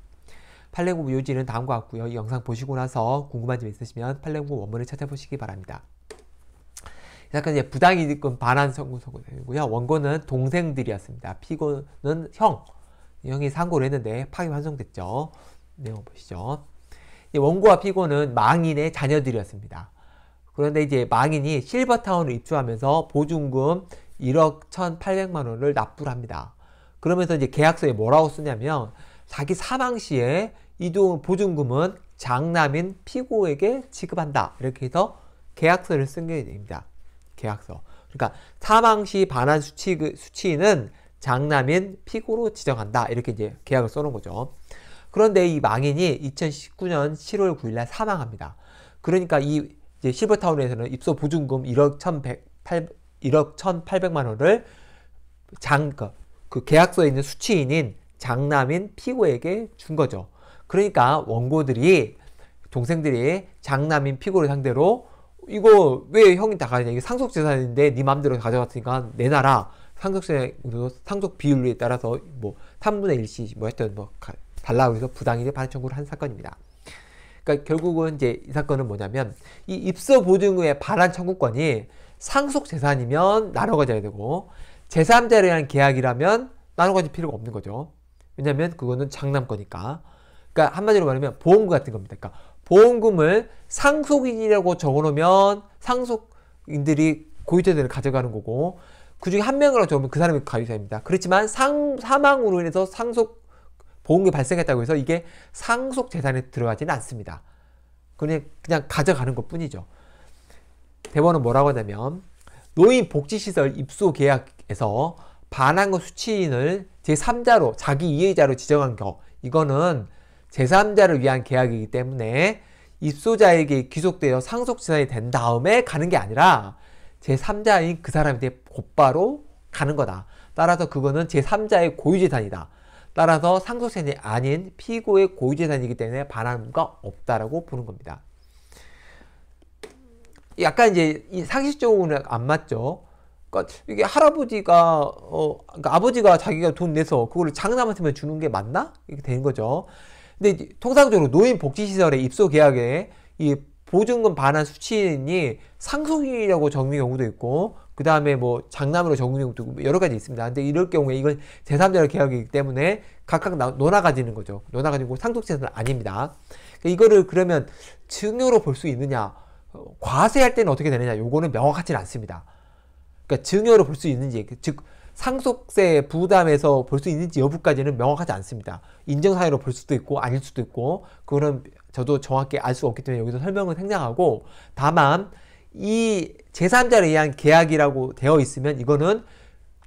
Speaker 1: 팔레고 묘지는 다음과 같고요. 이 영상 보시고 나서 궁금한 점 있으시면 팔레고 원문을 찾아보시기 바랍니다. 약간 이제 부당이득금 반환 선고고요 원고는 동생들이었습니다. 피고는 형, 형이 상고를 했는데 파기 환송됐죠. 내용 보시죠. 원고와 피고는 망인의 자녀들이었습니다. 그런데 이제 망인이 실버타운을 입주하면서 보증금 1억 1,800만 원을 납부를 합니다. 그러면서 이제 계약서에 뭐라고 쓰냐면 자기 사망 시에 이동 보증금은 장남인 피고에게 지급한다. 이렇게 해서 계약서를 쓴 게 됩니다. 계약서. 그러니까 사망 시 반환 수치, 수치는 장남인 피고로 지정한다. 이렇게 이제 계약을 써놓은 거죠. 그런데 이 망인이 2019년 7월 9일 날 사망합니다. 그러니까 이 이제 실버타운에서는 입소 보증금 1억 1,108, 1억 1,800만 원을 장, 그, 그 계약서에 있는 수취인인 장남인 피고에게 준 거죠. 그러니까 원고들이 동생들이 장남인 피고를 상대로 이거 왜 형이 다 가냐 이게 상속 재산인데 네 마음대로 가져갔으니까 내놔라 상속세 상속 비율에 따라서 뭐 3분의 1씩 뭐 했던 뭐 달라고 해서 부당이득 반청구를 환한 사건입니다. 그러니까 결국은 이제 이 사건은 뭐냐면 이입소 보증의 후 반환 청구권이 상속 재산이면 나눠 가져야 되고 제3자에 의한 계약이라면 나눠 가질 필요가 없는 거죠. 왜냐면 그거는 장남 거니까. 그러니까 한마디로 말하면 보험금 같은 겁니다. 그러니까 보험금을 상속인이라고 적어놓으면 상속인들이 고유자들을 가져가는 거고 그중에 한 명이라고 적으면 그 사람이 가유자입니다. 그렇지만 상, 사망으로 인해서 상속 보험금이 발생했다고 해서 이게 상속 재산에 들어가지는 않습니다. 그냥 그냥 가져가는 것 뿐이죠. 대법원은 뭐라고 하냐면 노인 복지시설 입소 계약에서 반환구 수취인을 제3자로 자기 이해자로 지정한 경우 이거는 제3자를 위한 계약이기 때문에 입소자에게 귀속되어 상속 진환이 된 다음에 가는 게 아니라 제3자인 그 사람한테 곧바로 가는 거다. 따라서 그거는 제3자의 고유재산이다. 따라서 상속세이 아닌 피고의 고유재산이기 때문에 반환과 없다라고 보는 겁니다. 약간 이제 상식적으로는 안 맞죠. 그러니까 이게 할아버지가 어 그러니까 아버지가 자기가 돈 내서 그거 장남한테만 주는 게 맞나 이렇게 되는 거죠. 근데 통상적으로 노인 복지 시설에 입소 계약에 이 보증금 반환 수치인이 상속이라고 적는 경우도 있고 그 다음에 뭐 장남으로 적는 경우도 여러 가지 있습니다. 근데 이럴 경우에 이건 제3자 계약이기 때문에 각각 논아가지는 거죠. 논아가지고 상속세는 아닙니다. 그러니까 이거를 그러면 증여로 볼 수 있느냐 어, 과세할 때는 어떻게 되느냐 요거는 명확하지는 않습니다. 그러니까 증여로 볼 수 있는지 즉 상속세 부담에서 볼 수 있는지 여부까지는 명확하지 않습니다. 인정 사유로 볼 수도 있고 아닐 수도 있고 그거는 저도 정확히 알 수 없기 때문에 여기서 설명은 생략하고 다만 이 제3자를 위한 계약이라고 되어 있으면 이거는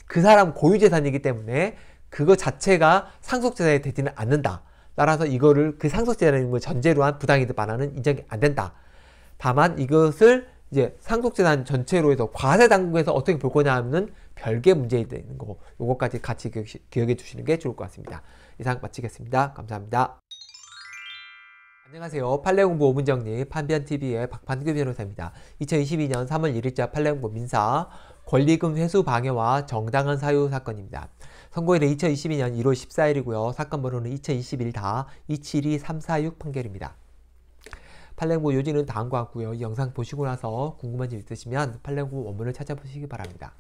Speaker 1: 그 사람 고유 재산이기 때문에 그거 자체가 상속 재산이 되지는 않는다. 따라서 이거를 그 상속 재산인 걸 전제로 한 부당이득 반환은 인정이 안 된다. 다만 이것을 이제 상속재산 전체로 해서 과세 당국에서 어떻게 볼 거냐 하는 별개 문제이 되는 거고 요것까지 같이 기억, 해 주시는 게 좋을 것 같습니다. 이상 마치겠습니다. 감사합니다. 안녕하세요. 판례공부 오문정리 판변TV의 박판규 변호사입니다. 2022년 3월 1일자 판례공부 민사 권리금 회수 방해와 정당한 사유 사건입니다. 선고일은 2022년 1월 14일이고요. 사건 번호는 2021다272346 판결입니다. 팔랭보 요지는 다음과 같고요. 이 영상 보시고 나서 궁금한 점 있으시면 팔랭보 원문을 찾아보시기 바랍니다.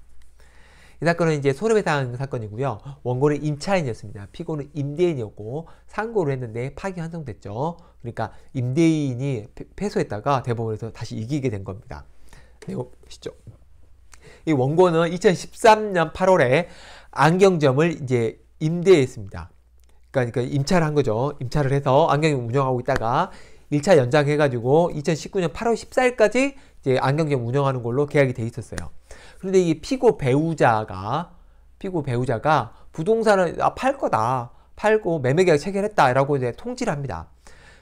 Speaker 1: 이 사건은 이제 손해배상 사건이고요. 원고는 임차인이었습니다. 피고는 임대인이었고 상고를 했는데 파기 환송됐죠. 그러니까 임대인이 패소했다가 대법원에서 다시 이기게 된 겁니다. 내용 보시죠. 이 원고는 2013년 8월에 안경점을 이제 임대했습니다. 그러니까, 그러니까 임차를 한 거죠. 임차를 해서 안경점 운영하고 있다가 1차 연장해가지고 2019년 8월 14일까지 이제 안경점 운영하는 걸로 계약이 돼 있었어요. 그런데 이 피고 배우자가 피고 배우자가 부동산을 아, 팔 거다 팔고 매매계약 체결했다라고 이제 통지를 합니다.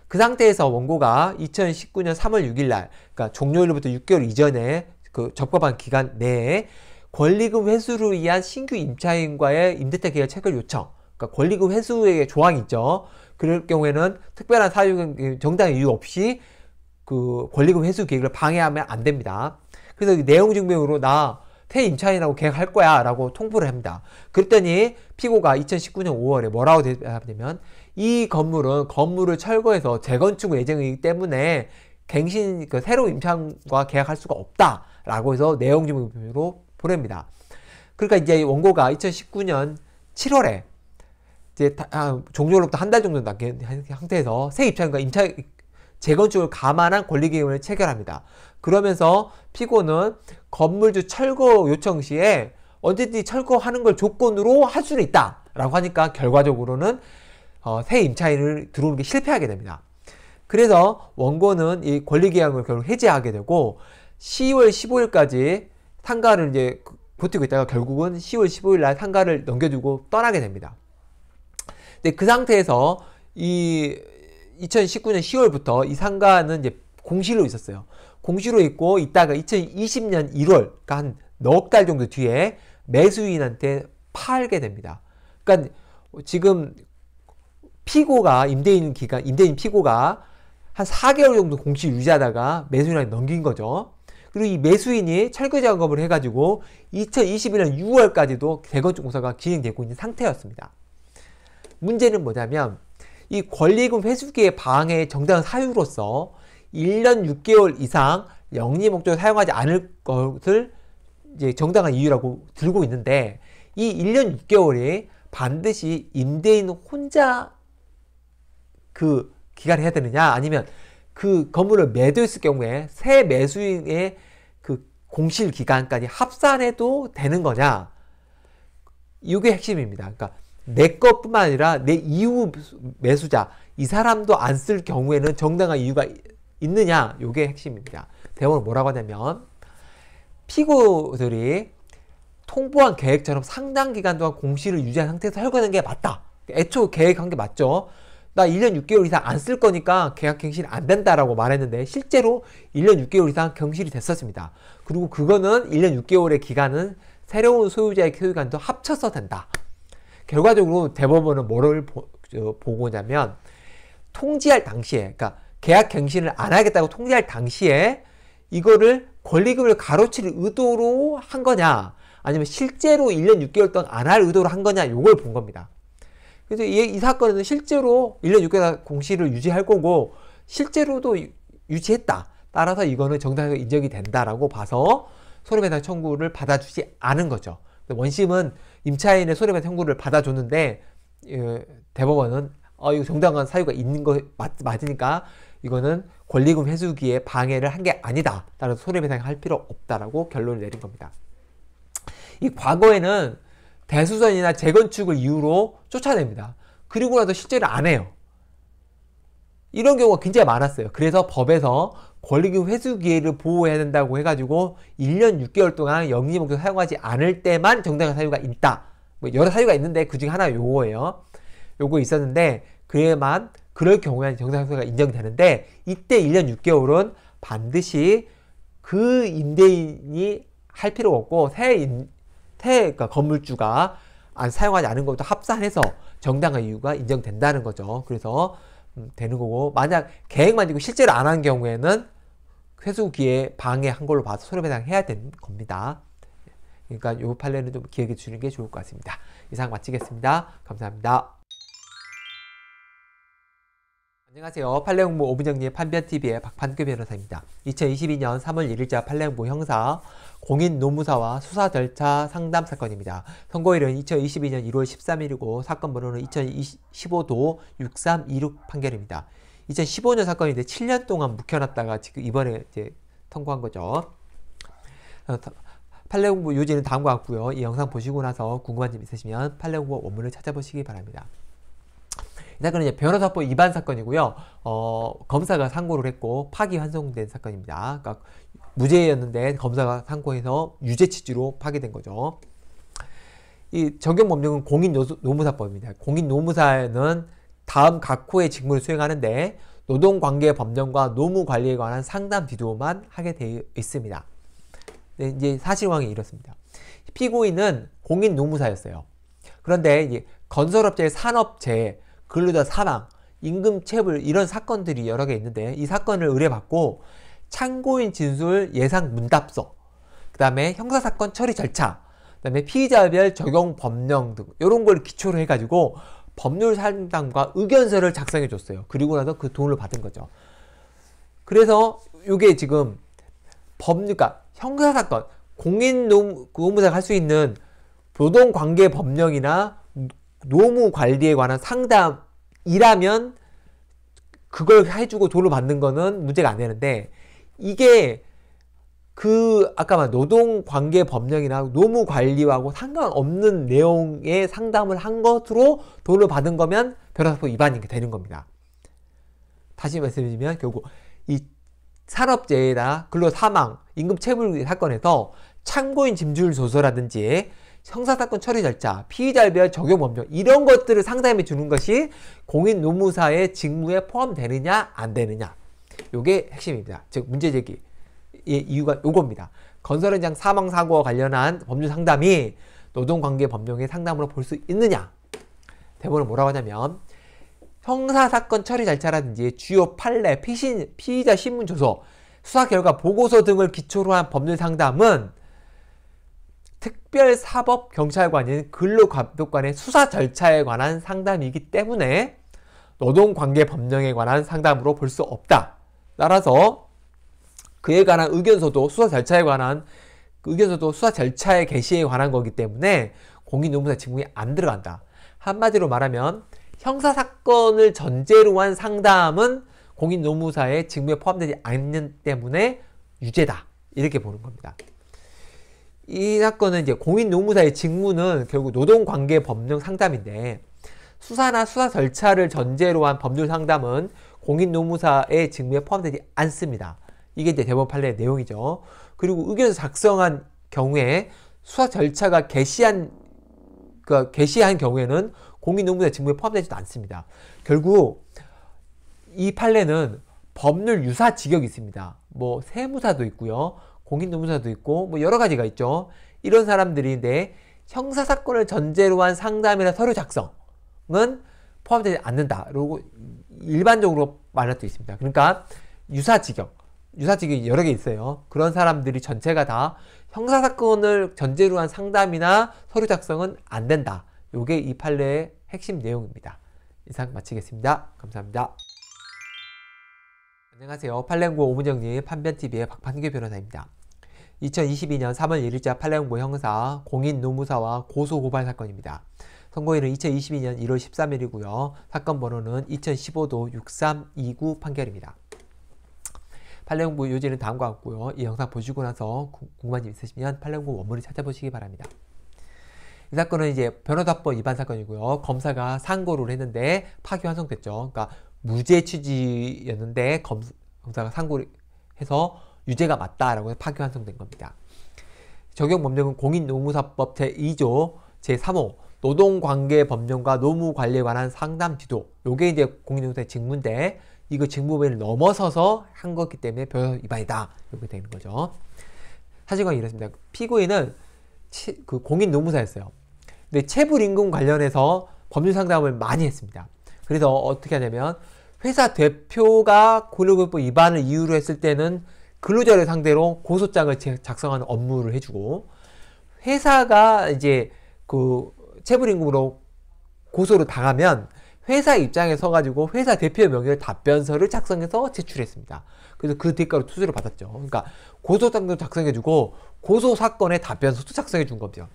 Speaker 1: 그 상태에서 원고가 2019년 3월 6일날 그러니까 종료일로부터 6개월 이전에 그적법한 기간 내에 권리금 회수를 위한 신규 임차인과의 임대차 계약 체결 요청 그러니까 권리금 회수의 조항이 있죠. 그럴 경우에는 특별한 사유 정당의 이유 없이 그 권리금 회수 계획을 방해하면 안 됩니다. 그래서 내용 증명으로 나 퇴임차인하고 계약할 거야 라고 통보를 합니다. 그랬더니 피고가 2019년 5월에 뭐라고 대답하냐면 이 건물은 건물을 철거해서 재건축 예정이기 때문에 갱신 그 새로 임차인과 계약할 수가 없다 라고 해서 내용 증명으로 보냅니다. 그러니까 이제 원고가 2019년 7월에 이제 아, 종료로부터 한 달 정도 남긴 상태에서 새입찰인과 임차 재건축을 감안한 권리기금을 체결합니다. 그러면서 피고는 건물주 철거 요청 시에 언제든지 철거하는 걸 조건으로 할 수는 있다. 라고 하니까 결과적으로는 어, 새 임차인을 들어오는 게 실패하게 됩니다. 그래서 원고는 이 권리계약을 결국 해제하게 되고 10월 15일까지 상가를 이제 그, 버티고 있다가 결국은 10월 15일 날 상가를 넘겨주고 떠나게 됩니다. 근데 네, 그 상태에서 이 2019년 10월부터 이 상가는 이제 공시로 있었어요. 공시로 있고 이따가 2020년 1월, 그러니까 한 넉 달 정도 뒤에 매수인한테 팔게 됩니다. 그러니까 지금 피고가 임대인 기간, 임대인 피고가 한 4개월 정도 공시 유지하다가 매수인한테 넘긴 거죠. 그리고 이 매수인이 철거 작업을 해가지고 2021년 6월까지도 대건축 공사가 진행되고 있는 상태였습니다. 문제는 뭐냐면 이 권리금 회수기의 방해 정당한 사유로서 1년 6개월 이상 영리 목적을 사용하지 않을 것을 이제 정당한 이유라고 들고 있는데 이 1년 6개월이 반드시 임대인 혼자 그 기간을 해야 되느냐 아니면 그 건물을 매도했을 경우에 새 매수인의 그 공실 기간까지 합산해도 되는 거냐 이게 핵심입니다. 그러니까 음. 내 것뿐만 아니라 내 이후 매수자 이 사람도 안 쓸 경우에는 정당한 이유가 있느냐 요게 핵심입니다. 대원은 뭐라고 하냐면 피고들이 통보한 계획처럼 상당 기간 동안 공시를 유지한 상태에서 해고하는 게 맞다. 애초 계획한 게 맞죠. 나 1년 6개월 이상 안 쓸 거니까 계약 갱신 이안 된다라고 말했는데 실제로 1년 6개월 이상 경실이 됐었습니다. 그리고 그거는 1년 6개월의 기간은 새로운 소유자의 소유관도 합쳐서 된다. 결과적으로 대법원은 뭐를 보, 고냐면 통지할 당시에 그러니까 계약 갱신을 안 하겠다고 통지할 당시에 이거를 권리금을 가로칠 의도로 한 거냐 아니면 실제로 1년 6개월 동안 안 할 의도로 한 거냐 이걸본 겁니다. 그래서 이, 이 사건은 실제로 1년 6개월 공시를 유지할 거고 실제로도 유지했다. 따라서 이거는 정당에서 인정이 된다라고 봐서 소름배상 청구를 받아주지 않은 거죠. 원심은 임차인의 소멸 청구를 받아줬는데 예, 대법원은 어, 이거 정당한 사유가 있는 거 맞, 맞으니까 이거는 권리금 회수기에 방해를 한 게 아니다. 따라서 손해배상을 할 필요 없다라고 결론을 내린 겁니다. 이 과거에는 대수선이나 재건축을 이유로 쫓아냅니다. 그리고 나서 실제로안 해요. 이런 경우가 굉장히 많았어요. 그래서 법에서 권리금 회수 기회를 보호해야 된다고 해가지고 1년 6개월 동안 영리목적 사용하지 않을 때만 정당한 사유가 있다. 뭐 여러 사유가 있는데 그중 에 하나 요거예요. 요거 있었는데 그에만 그럴 경우에는 정당한 사유가 인정되는데 이때 1년 6개월은 반드시 그 임대인이 할 필요가 없고 새 임, 새 그러니까 건물주가 안 사용하지 않은 것부터 합산해서 정당한 이유가 인정된다는 거죠. 그래서 음, 되는 거고 만약 계획만 지고 실제로 안 한 경우에는 회수기에 방해한 걸로 봐서 손해배상해야 되는 겁니다. 그러니까 이 판례는 좀 기억해 주는 게 좋을 것 같습니다. 이상 마치겠습니다. 감사합니다. 안녕하세요. 판례형무 오분영리의 판변TV의 박판규 변호사입니다. 2022년 3월 1일자 판례형무 형사 공인 노무사와 수사 절차 상담 사건입니다. 선고일은 2022년 1월 13일이고 사건 번호는 2015도 6326 판결입니다. 2015년 사건인데 7년 동안 묵혀놨다가 지금 이번에 이제 통과한 거죠. 판례 어, 공부 요지는 다음과 같고요. 이 영상 보시고 나서 궁금한 점 있으시면 판례 공부 원문을 찾아보시기 바랍니다. 이 사건은 이제 변호사법 위반 사건이고요. 어, 검사가 상고를 했고 파기환송된 사건입니다. 그러니까 무죄였는데 검사가 상고해서 유죄 취지로 파기된 거죠. 이 적용 법령은 공인 노무사법입니다. 공인 노무사는 다음 각 호의 직무를 수행하는데 노동관계 법령과 노무관리에 관한 상담 비도만 하게 되어 있습니다. 네, 이제 사실관계 이렇습니다. 피고인은 공인 노무사였어요. 그런데 이제 건설업체, 산업재, 근로자 사망, 임금 체불 이런 사건들이 여러 개 있는데 이 사건을 의뢰받고 참고인 진술 예상 문답서, 그 다음에 형사사건 처리 절차, 그 다음에 피의자별 적용 법령 등 이런 걸 기초로 해가지고 법률 상담과 의견서를 작성해 줬어요. 그리고 나서 그 돈을 받은 거죠. 그래서 이게 지금 법률, 그러니까 형사사건, 공인 노무사가 할 수 있는 노동관계 법령이나 노무관리에 관한 상담이라면 그걸 해주고 돈을 받는 거는 문제가 안 되는데 이게 그 아까 말 노동 관계 법령이나 노무 관리하고 상관없는 내용의 상담을 한 것으로 돈을 받은 거면 변호사법 위반이 되는 겁니다. 다시 말씀드리면 결국 이 산업재해나 근로사망, 임금체불 사건에서 참고인 짐줄 조서라든지 형사사건 처리 절차, 피의자별 적용 법령 이런 것들을 상담해 주는 것이 공인 노무사의 직무에 포함되느냐 안 되느냐 요게 핵심입니다. 즉 문제 제기 예, 이유가 이 요겁니다. 건설 현장 사망 사고와 관련한 법률 상담이 노동관계 법령의 상담으로 볼 수 있느냐? 대본을 뭐라고 하냐면 형사사건 처리 절차라든지 주요 판례, 피신, 피의자 신문 조서, 수사 결과 보고서 등을 기초로 한 법률 상담은 특별사법경찰관인 근로감독관의 수사 절차에 관한 상담이기 때문에 노동관계 법령에 관한 상담으로 볼 수 없다. 따라서 그에 관한 의견서도 수사 절차에 관한 그 의견서도 수사 절차의 개시에 관한 거기 때문에 공인노무사 직무에 안 들어간다. 한마디로 말하면 형사 사건을 전제로 한 상담은 공인노무사의 직무에 포함되지 않는 때문에 유죄다. 이렇게 보는 겁니다. 이 사건은 이제 공인노무사의 직무는 결국 노동관계 법령 상담인데 수사나 수사 절차를 전제로 한 법률 상담은 공인노무사의 직무에 포함되지 않습니다. 이게 이제 대법 판례의 내용이죠. 그리고 의견서 작성한 경우에 수사 절차가 개시한 그 개시한 경우에는 공인농부의 직무에 포함되지도 않습니다. 결국 이 판례는 법률 유사 직역이 있습니다. 뭐 세무사도 있고요. 공인농부사도 있고 뭐 여러 가지가 있죠. 이런 사람들인데 형사 사건을 전제로 한 상담이나 서류 작성은 포함되지 않는다. 그리고 일반적으로 말할 수 있습니다. 그러니까 유사 직역 유사직이 여러 개 있어요. 그런 사람들이 전체가 다 형사사건을 전제로 한 상담이나 서류 작성은 안 된다. 요게 이 판례의 핵심 내용입니다. 이상 마치겠습니다. 감사합니다. 안녕하세요. 팔레고 오문영님 판변TV의 박판규 변호사입니다. 2022년 3월 1일자 팔레고 형사 공인 노무사와 고소고발 사건입니다. 선고일은 2022년 1월 13일이고요. 사건 번호는 2015도 6329 판결입니다. 팔레 공부 요지는 다음과 같고요. 이 영상 보시고 나서 궁금한 점 있으시면 팔레 공부 원문을 찾아보시기 바랍니다. 이 사건은 이제 변호사법 위반 사건이고요. 검사가 상고를 했는데 파기 환송됐죠. 그러니까 무죄 취지였는데 검사가 상고를 해서 유죄가 맞다라고 해서 파기 환송된 겁니다. 적용 법령은 공인노무사법 제2조 제3호 노동관계 법령과 노무관리에 관한 상담 지도 요게 이제 공인노무사의 직무인데 이거 직무배를 넘어서서 한 거기 때문에 별 위반이다. 이렇게 되는 거죠. 사실관이 렇습니다 피고인은 치, 그 공인 노무사였어요. 근데 체불 임금 관련해서 법률 상담을 많이 했습니다. 그래서 어떻게 하냐면 회사 대표가 고용법 위반을 이유로 했을 때는 근로자를 상대로 고소장을 작성하는 업무를 해주고 회사가 이제 그 체불임금으로 고소를 당하면 회사 입장에 서가지고 회사 대표 명의를 답변서를 작성해서 제출했습니다. 그래서 그 대가로 수수료 받았죠. 그러니까 고소장도 작성해주고 고소 사건의 답변서도 작성해준 겁니다.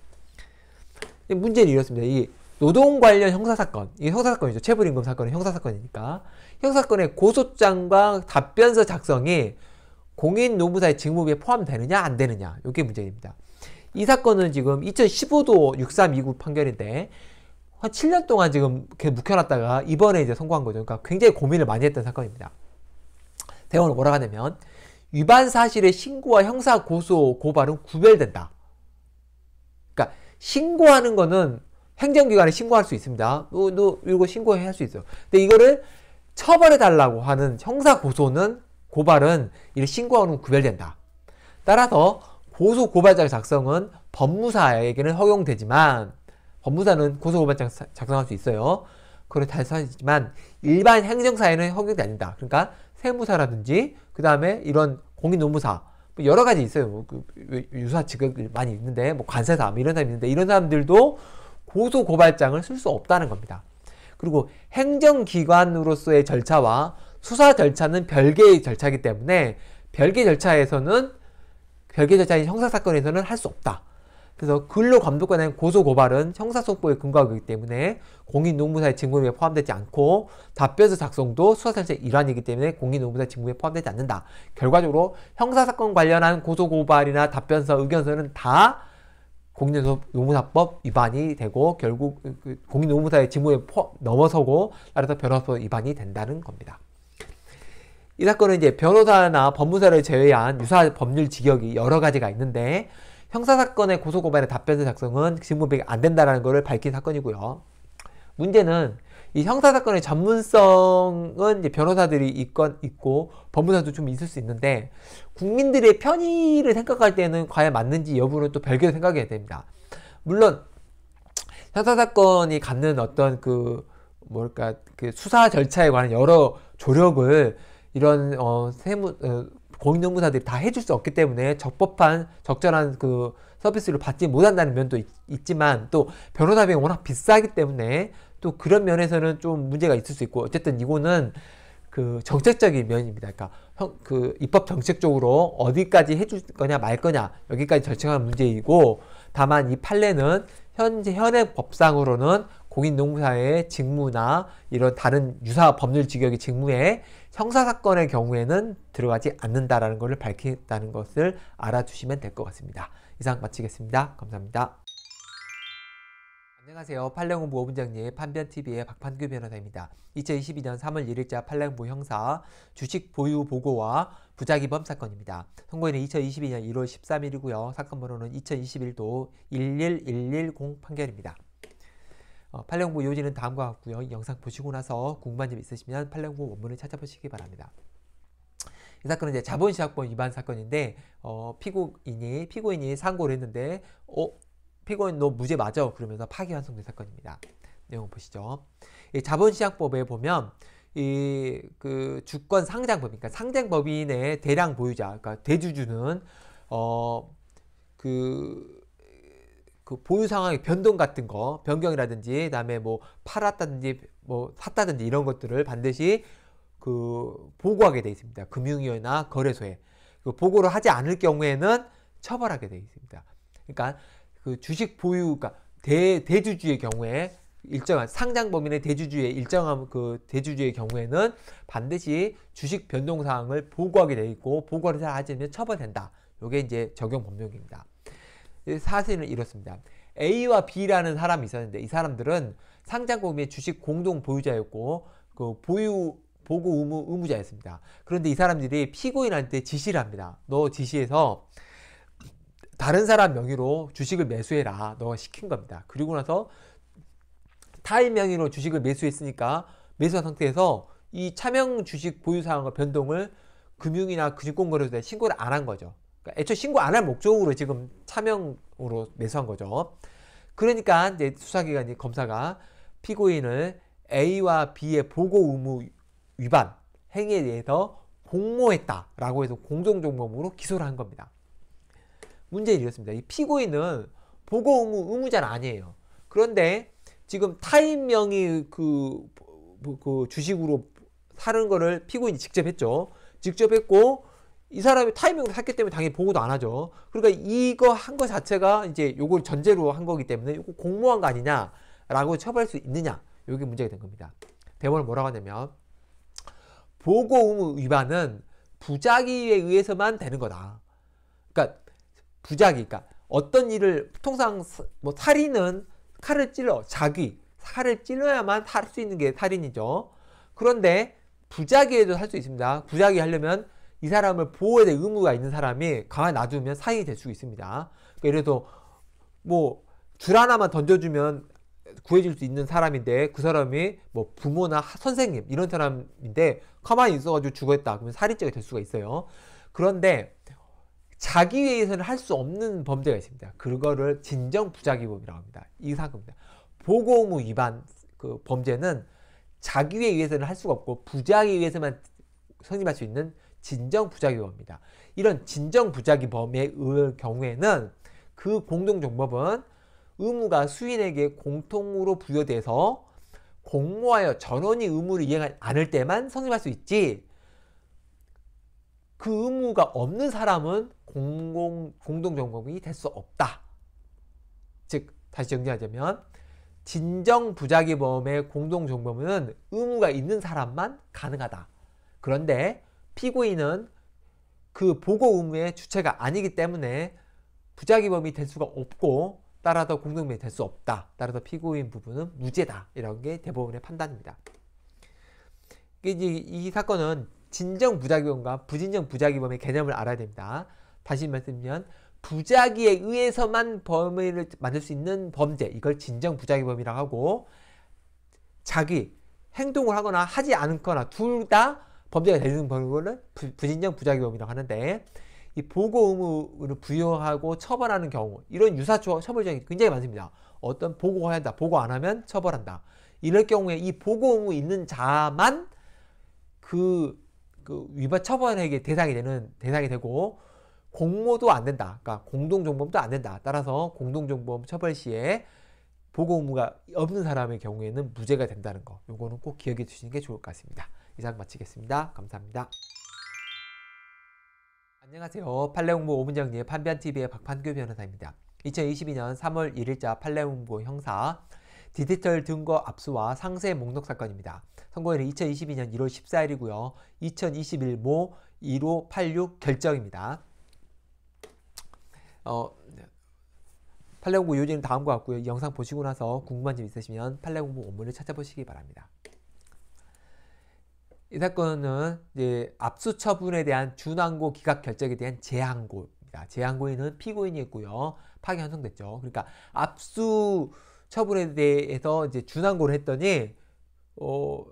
Speaker 1: 문제는 이렇습니다. 이 노동 관련 형사 사건, 이 형사 사건이죠. 체불 임금 사건은 형사 사건이니까 형사 사건의 고소장과 답변서 작성이 공인 노무사의 직무에 포함되느냐 안 되느냐 이게 문제입니다. 이 사건은 지금 2015도 6329 판결인데 한 7년 동안 지금 계속 묵혀놨다가 이번에 이제 선고한 거죠. 그러니까 굉장히 고민을 많이 했던 사건입니다. 대원을 뭐라고 하냐면 위반 사실의 신고와 형사 고소 고발은 구별된다. 그러니까 신고하는 거는 행정기관에 신고할 수 있습니다. 너, 너 이거 신고해 할수 있어요. 근데 이거를 처벌해 달라고 하는 형사 고소는 고발은 이 신고하는 구별된다. 따라서 고소 고발장 작성은 법무사에게는 허용되지만 법무사는 고소고발장 작성할 수 있어요. 그걸 달성하지만 일반 행정사에는 허용이 아니다. 그러니까 세무사라든지 그 다음에 이런 공인노무사 뭐 여러 가지 있어요. 뭐그 유사 직업이 많이 있는데 뭐 관세사 뭐 이런 사람이 있는데 이런 사람들도 고소고발장을 쓸 수 없다는 겁니다. 그리고 행정기관으로서의 절차와 수사 절차는 별개의 절차이기 때문에 별개 절차에서는 별개 절차인 형사사건에서는 할 수 없다. 그래서 근로 감독관의 고소 고발은 형사 소송법의 근거하기 때문에 공인 노무사의 직무에 포함되지 않고 답변서 작성도 수사 설차의 일환이기 때문에 공인 노무사의 직무에 포함되지 않는다. 결과적으로 형사 사건 관련한 고소 고발이나 답변서 의견서는 다 공인노무사법 위반이 되고 결국 그 공인노무사의 직무에 넘어서고 따라서 변호사법 위반이 된다는 겁니다. 이 사건은 이제 변호사나 법무사를 제외한 유사 법률 직역이 여러 가지가 있는데 형사사건의 고소고발의 답변서 작성은 직무배기 안 된다라는 것을 밝힌 사건이고요. 문제는 이 형사사건의 전문성은 이제 변호사들이 있건 있고 법무사도 좀 있을 수 있는데 국민들의 편의를 생각할 때는 과연 맞는지 여부는 또 별개로 생각해야 됩니다. 물론 형사사건이 갖는 어떤 그 뭘까 그 수사 절차에 관한 여러 조력을 이런 어 세무 어, 공인노구사들이다 해줄 수 없기 때문에 적법한 적절한 그 서비스를 받지 못한다는 면도 있, 지만또 변호사 비용이 워낙 비싸기 때문에 또 그런 면에서는 좀 문제가 있을 수 있고 어쨌든 이거는 그 정책적인 면입니다. 그러니까 형, 그 입법 정책적으로 어디까지 해줄 거냐 말 거냐 여기까지 절차한 문제이고 다만 이 판례는 현재 현행 법상으로는 공인농사의 직무나 이런 다른 유사 법률 직역의 직무에 형사사건의 경우에는 들어가지 않는다라는 것을 밝힌다는 것을 알아주시면 될 것 같습니다. 이상 마치겠습니다. 감사합니다. 안녕하세요. 팔랭우 무호분장님 판변TV의 박판규 변호사입니다. 2022년 3월 1일자 팔랭무 형사 주식 보유 보고와 부작위범 사건입니다. 선고일은 2022년 1월 13일이고요. 사건 번호는 2021도 11110 판결입니다. 어, 팔령부 요지는 다음과 같고요. 영상 보시고 나서 궁금한 점 있으시면 팔령부 원문을 찾아보시기 바랍니다. 이 사건은 이제 자본시약법 위반 사건인데 어, 피고인이 피고인이 상고를 했는데 어 피고인 너 무죄 맞아 그러면서 파기환송된 사건입니다. 내용 보시죠. 이 자본시약법에 보면 이그 주권 상장법 그러니까 상장법인의 대량 보유자 그러니까 대주주는 어그 그 보유 상황의 변동 같은 거, 변경이라든지, 그다음에 뭐 팔았다든지 뭐 샀다든지 이런 것들을 반드시 그 보고하게 돼 있습니다. 금융위원회나 거래소에 그 보고를 하지 않을 경우에는 처벌하게 돼 있습니다. 그러니까 그 주식 보유가 그러니까 대 대주주의 경우에 일정한 상장 범인의 대주주의 일정한 그 대주주의 경우에는 반드시 주식 변동 사항을 보고하게 돼 있고 보고를 잘 하지 않으면 처벌된다. 이게 이제 적용 법령입니다. 사실은 이렇습니다. A와 B라는 사람이 있었는데 이 사람들은 상장 공의 주식 공동 보유자였고 그 보유 보고 의무, 의무자였습니다. 그런데 이 사람들이 피고인한테 지시를 합니다. 너 지시해서 다른 사람 명의로 주식을 매수해라. 너가 시킨 겁니다. 그리고 나서 타인 명의로 주식을 매수했으니까 매수한 상태에서 이 차명 주식 보유 사항과 변동을 금융이나 금융권거래소에 신고를 안 한 거죠. 그러니까 애초 신고 안 할 목적으로 지금 차명으로 매수한 거죠. 그러니까 이제 수사기관이 검사가 피고인을 A와 B의 보고 의무 위반 행위에 대해서 공모했다라고 해서 공동종범으로 기소를 한 겁니다. 문제는 이렇습니다. 이 피고인은 보고 의무 의무자는 아니에요. 그런데 지금 타인 명의 그, 그 주식으로 사는 거를 피고인이 직접 했죠. 직접 했고 이 사람이 타이밍으로 샀기 때문에 당연히 보고도 안 하죠. 그러니까 이거 한 거 자체가 이제 요걸 전제로 한 거기 때문에 이거 공모한 거 아니냐라고 처벌할 수 있느냐. 요게 문제가 된 겁니다. 대법원은 뭐라고 하냐면 보고 의무 위반은 부작위에 의해서만 되는 거다. 그러니까 부작위, 그러니까 어떤 일을 통상 뭐 살인은 칼을 찔러 자기 칼을 찔러야만 살 수 있는 게 살인이죠. 그런데 부작위에도 살 수 있습니다. 부작위 하려면 이 사람을 보호해야 될 의무가 있는 사람이 가만히 놔두면 사인이 될 수 있습니다. 그러니까 이래서 뭐줄 하나만 던져주면 구해줄 수 있는 사람인데 그 사람이 뭐 부모나 선생님 이런 사람인데 가만히 있어가지고 죽었다 그러면 살인죄가 될 수가 있어요. 그런데 자기 위해서는 할 수 없는 범죄가 있습니다. 그거를 진정 부작위범이라고 합니다. 이 사건입니다. 보고 의무 위반 그 범죄는 자기 위해서는 할 수가 없고 부작위 위해서만 성립할 수 있는 진정 부작위범입니다. 이런 진정 부작위범의 경우에는 그공동종법은 의무가 수인에게 공통으로 부여돼서 공모하여 전원이 의무를 이행하지 않을 때만 성립할 수 있지 그 의무가 없는 사람은 공공, 공동종범이될 수 없다. 즉 다시 정리하자면 진정부작위범의 공동종범은 의무가 있는 사람만 가능하다. 그런데 피고인은 그 보고 의무의 주체가 아니기 때문에 부작위범이 될 수가 없고 따라서 공동명이 될 수 없다. 따라서 피고인 부분은 무죄다. 이런 게 대법원의 판단입니다. 이, 이 사건은 진정 부작위범과 부진정 부작위범의 개념을 알아야 됩니다. 다시 말씀드리면 부작위에 의해서만 범위를 만들 수 있는 범죄 이걸 진정 부작위범이라고 하고 자기 행동을 하거나 하지 않거나 둘다 범죄가 되는 경우는 부진정 부작용이라고 하는데 이 보고 의무를 부여하고 처벌하는 경우 이런 유사 처벌적이 굉장히 많습니다. 어떤 보고해야 한다. 보고 안 하면 처벌한다. 이럴 경우에 이 보고 의무 있는 자만 그, 그 위반 처벌에게 대상이 되는 대상이 되고 공모도 안 된다. 그러니까 공동정범도 안 된다. 따라서 공동정범 처벌 시에 보고 의무가 없는 사람의 경우에는 무죄가 된다는 거. 요거는 꼭 기억해 두시는게 좋을 것 같습니다. 이상 마치겠습니다. 감사합니다. 안녕하세요. 판례홍보 오문정리의 판변TV의 박판규 변호사입니다. 2022년 3월 1일자 판례홍보 형사 디지털 등거 압수와 상세 목록 사건입니다. 선고일은 2022년 1월 14일이고요. 2021 모1586 결정입니다. 어, 판례공부 요지는 다음과 같고요. 영상 보시고 나서 궁금한 점 있으시면 판례공부 원문을 찾아보시기 바랍니다. 이 사건은 이제 압수 처분에 대한 준항고 기각 결정에 대한 재항고입니다. 재항고인은 피고인이 있고요. 파기 환송됐죠. 그러니까 압수 처분에 대해서 이제 준항고를 했더니 어,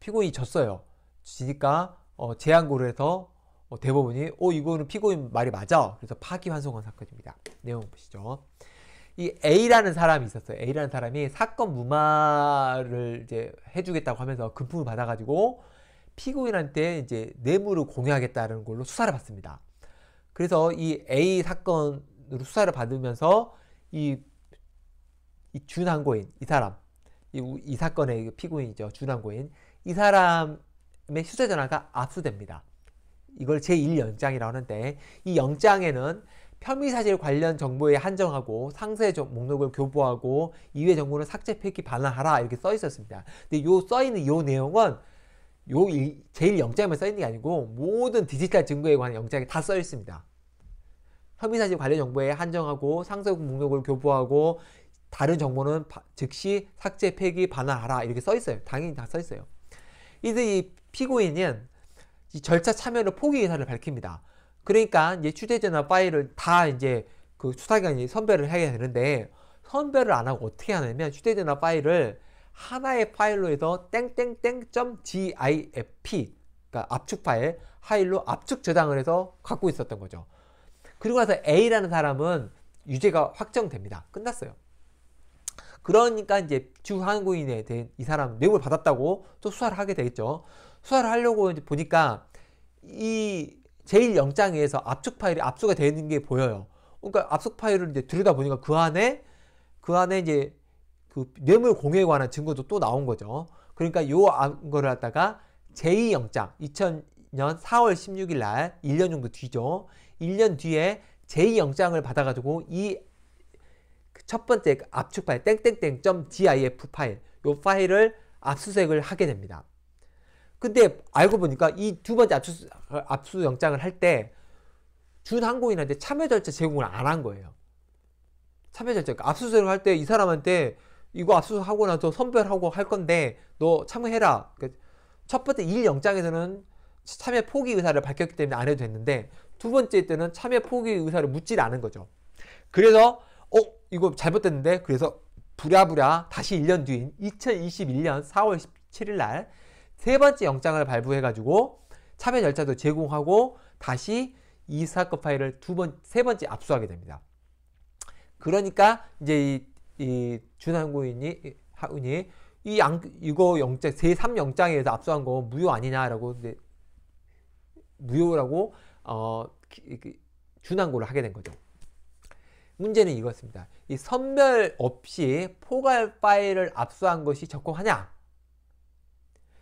Speaker 1: 피고인이 졌어요. 지니까 어, 재항고를 해서 어, 대법원이 어 이거는 피고인 말이 맞아. 그래서 파기 환송한 사건입니다. 내용 보시죠. 이 A라는 사람이 있었어요. A라는 사람이 사건 무마를 이제 해주겠다고 하면서 금품을 받아가지고 피고인한테 이제 뇌물을 공유하겠다는 걸로 수사를 받습니다. 그래서 이 A 사건으로 수사를 받으면서 이, 이 준항고인 이 사람 이, 이 사건의 그 피고인이죠 준항고인 이 사람의 휴대 전화가 압수됩니다. 이걸 제1영장이라고 하는데 이 영장에는 편의사실 관련 정보에 한정하고 상세 목록을 교부하고 이외 정보는 삭제 폐기 반환하라 이렇게 써 있었습니다. 근데 요 써 있는 요 내용은 요 일, 제일 영장에만 써 있는 게 아니고 모든 디지털 증거에 관한 영장이 다 써 있습니다. 혐의사실 관련 정보에 한정하고 상세 목록을 교부하고 다른 정보는 바, 즉시 삭제, 폐기, 반환하라 이렇게 써 있어요. 당연히 다 써 있어요. 이제 이 피고인은 이 절차 참여를 포기 의사를 밝힙니다. 그러니까 이제 취재자나 파일을 다 이제 그 수사기관이 선별을 해야 되는데 선별을 안 하고 어떻게 하냐면 취재자나 파일을 하나의 파일로에서 땡땡땡.gif 그러니까 압축 파일 파일로 압축 저장을 해서 갖고 있었던 거죠. 그리고 나서 A라는 사람은 유죄가 확정됩니다. 끝났어요. 그러니까 이제 주 한국인에 대한 이 사람 내용을 받았다고 또 수사를 하게 되겠죠. 수사를 하려고 이제 보니까 이 제1영장에서 압축 파일이 압수가 되는 게 보여요. 그러니까 압축 파일을 이제 들여다 보니까 그 안에 그 안에 이제 그 뇌물 공유에 관한 증거도 또 나온 거죠. 그러니까 요 거를 갖다가 제2영장 2000년 4월 16일 날 1년 정도 뒤죠. 1년 뒤에 제2영장을 받아가지고 이첫 그 번째 그 압축 파일 땡땡땡.gif 파일 요 파일을 압수색을 하게 됩니다. 근데 알고 보니까 이 두 번째 압수, 압수영장을 할 때 준항공인한테 참여 절차 제공을 안 한 거예요. 참여 절차. 그러니까 압수수색을 할 때 이 사람한테 이거 압수수색하고 나서 선별하고 할 건데 너 참여해라. 그 첫 번째 1 영장에서는 참여 포기 의사를 밝혔기 때문에 안 해도 됐는데 두 번째 때는 참여 포기 의사를 묻질 않은 거죠. 그래서 어 이거 잘못됐는데 그래서 부랴부랴 다시 1년 뒤인 2021년 4월 17일 날 세 번째 영장을 발부해가지고 참여 절차도 제공하고 다시 이 사건 파일을 두 번, 세 번째 압수하게 됩니다. 그러니까 이제 이이 준항구인이 하은이 이양 이거 영장 제3영장에서 압수한 거 무효 아니냐라고 이제 무효라고 어 그 준항고를 하게 된 거죠. 문제는 이것입니다. 이 선별 없이 포괄 파일을 압수한 것이 적법하냐?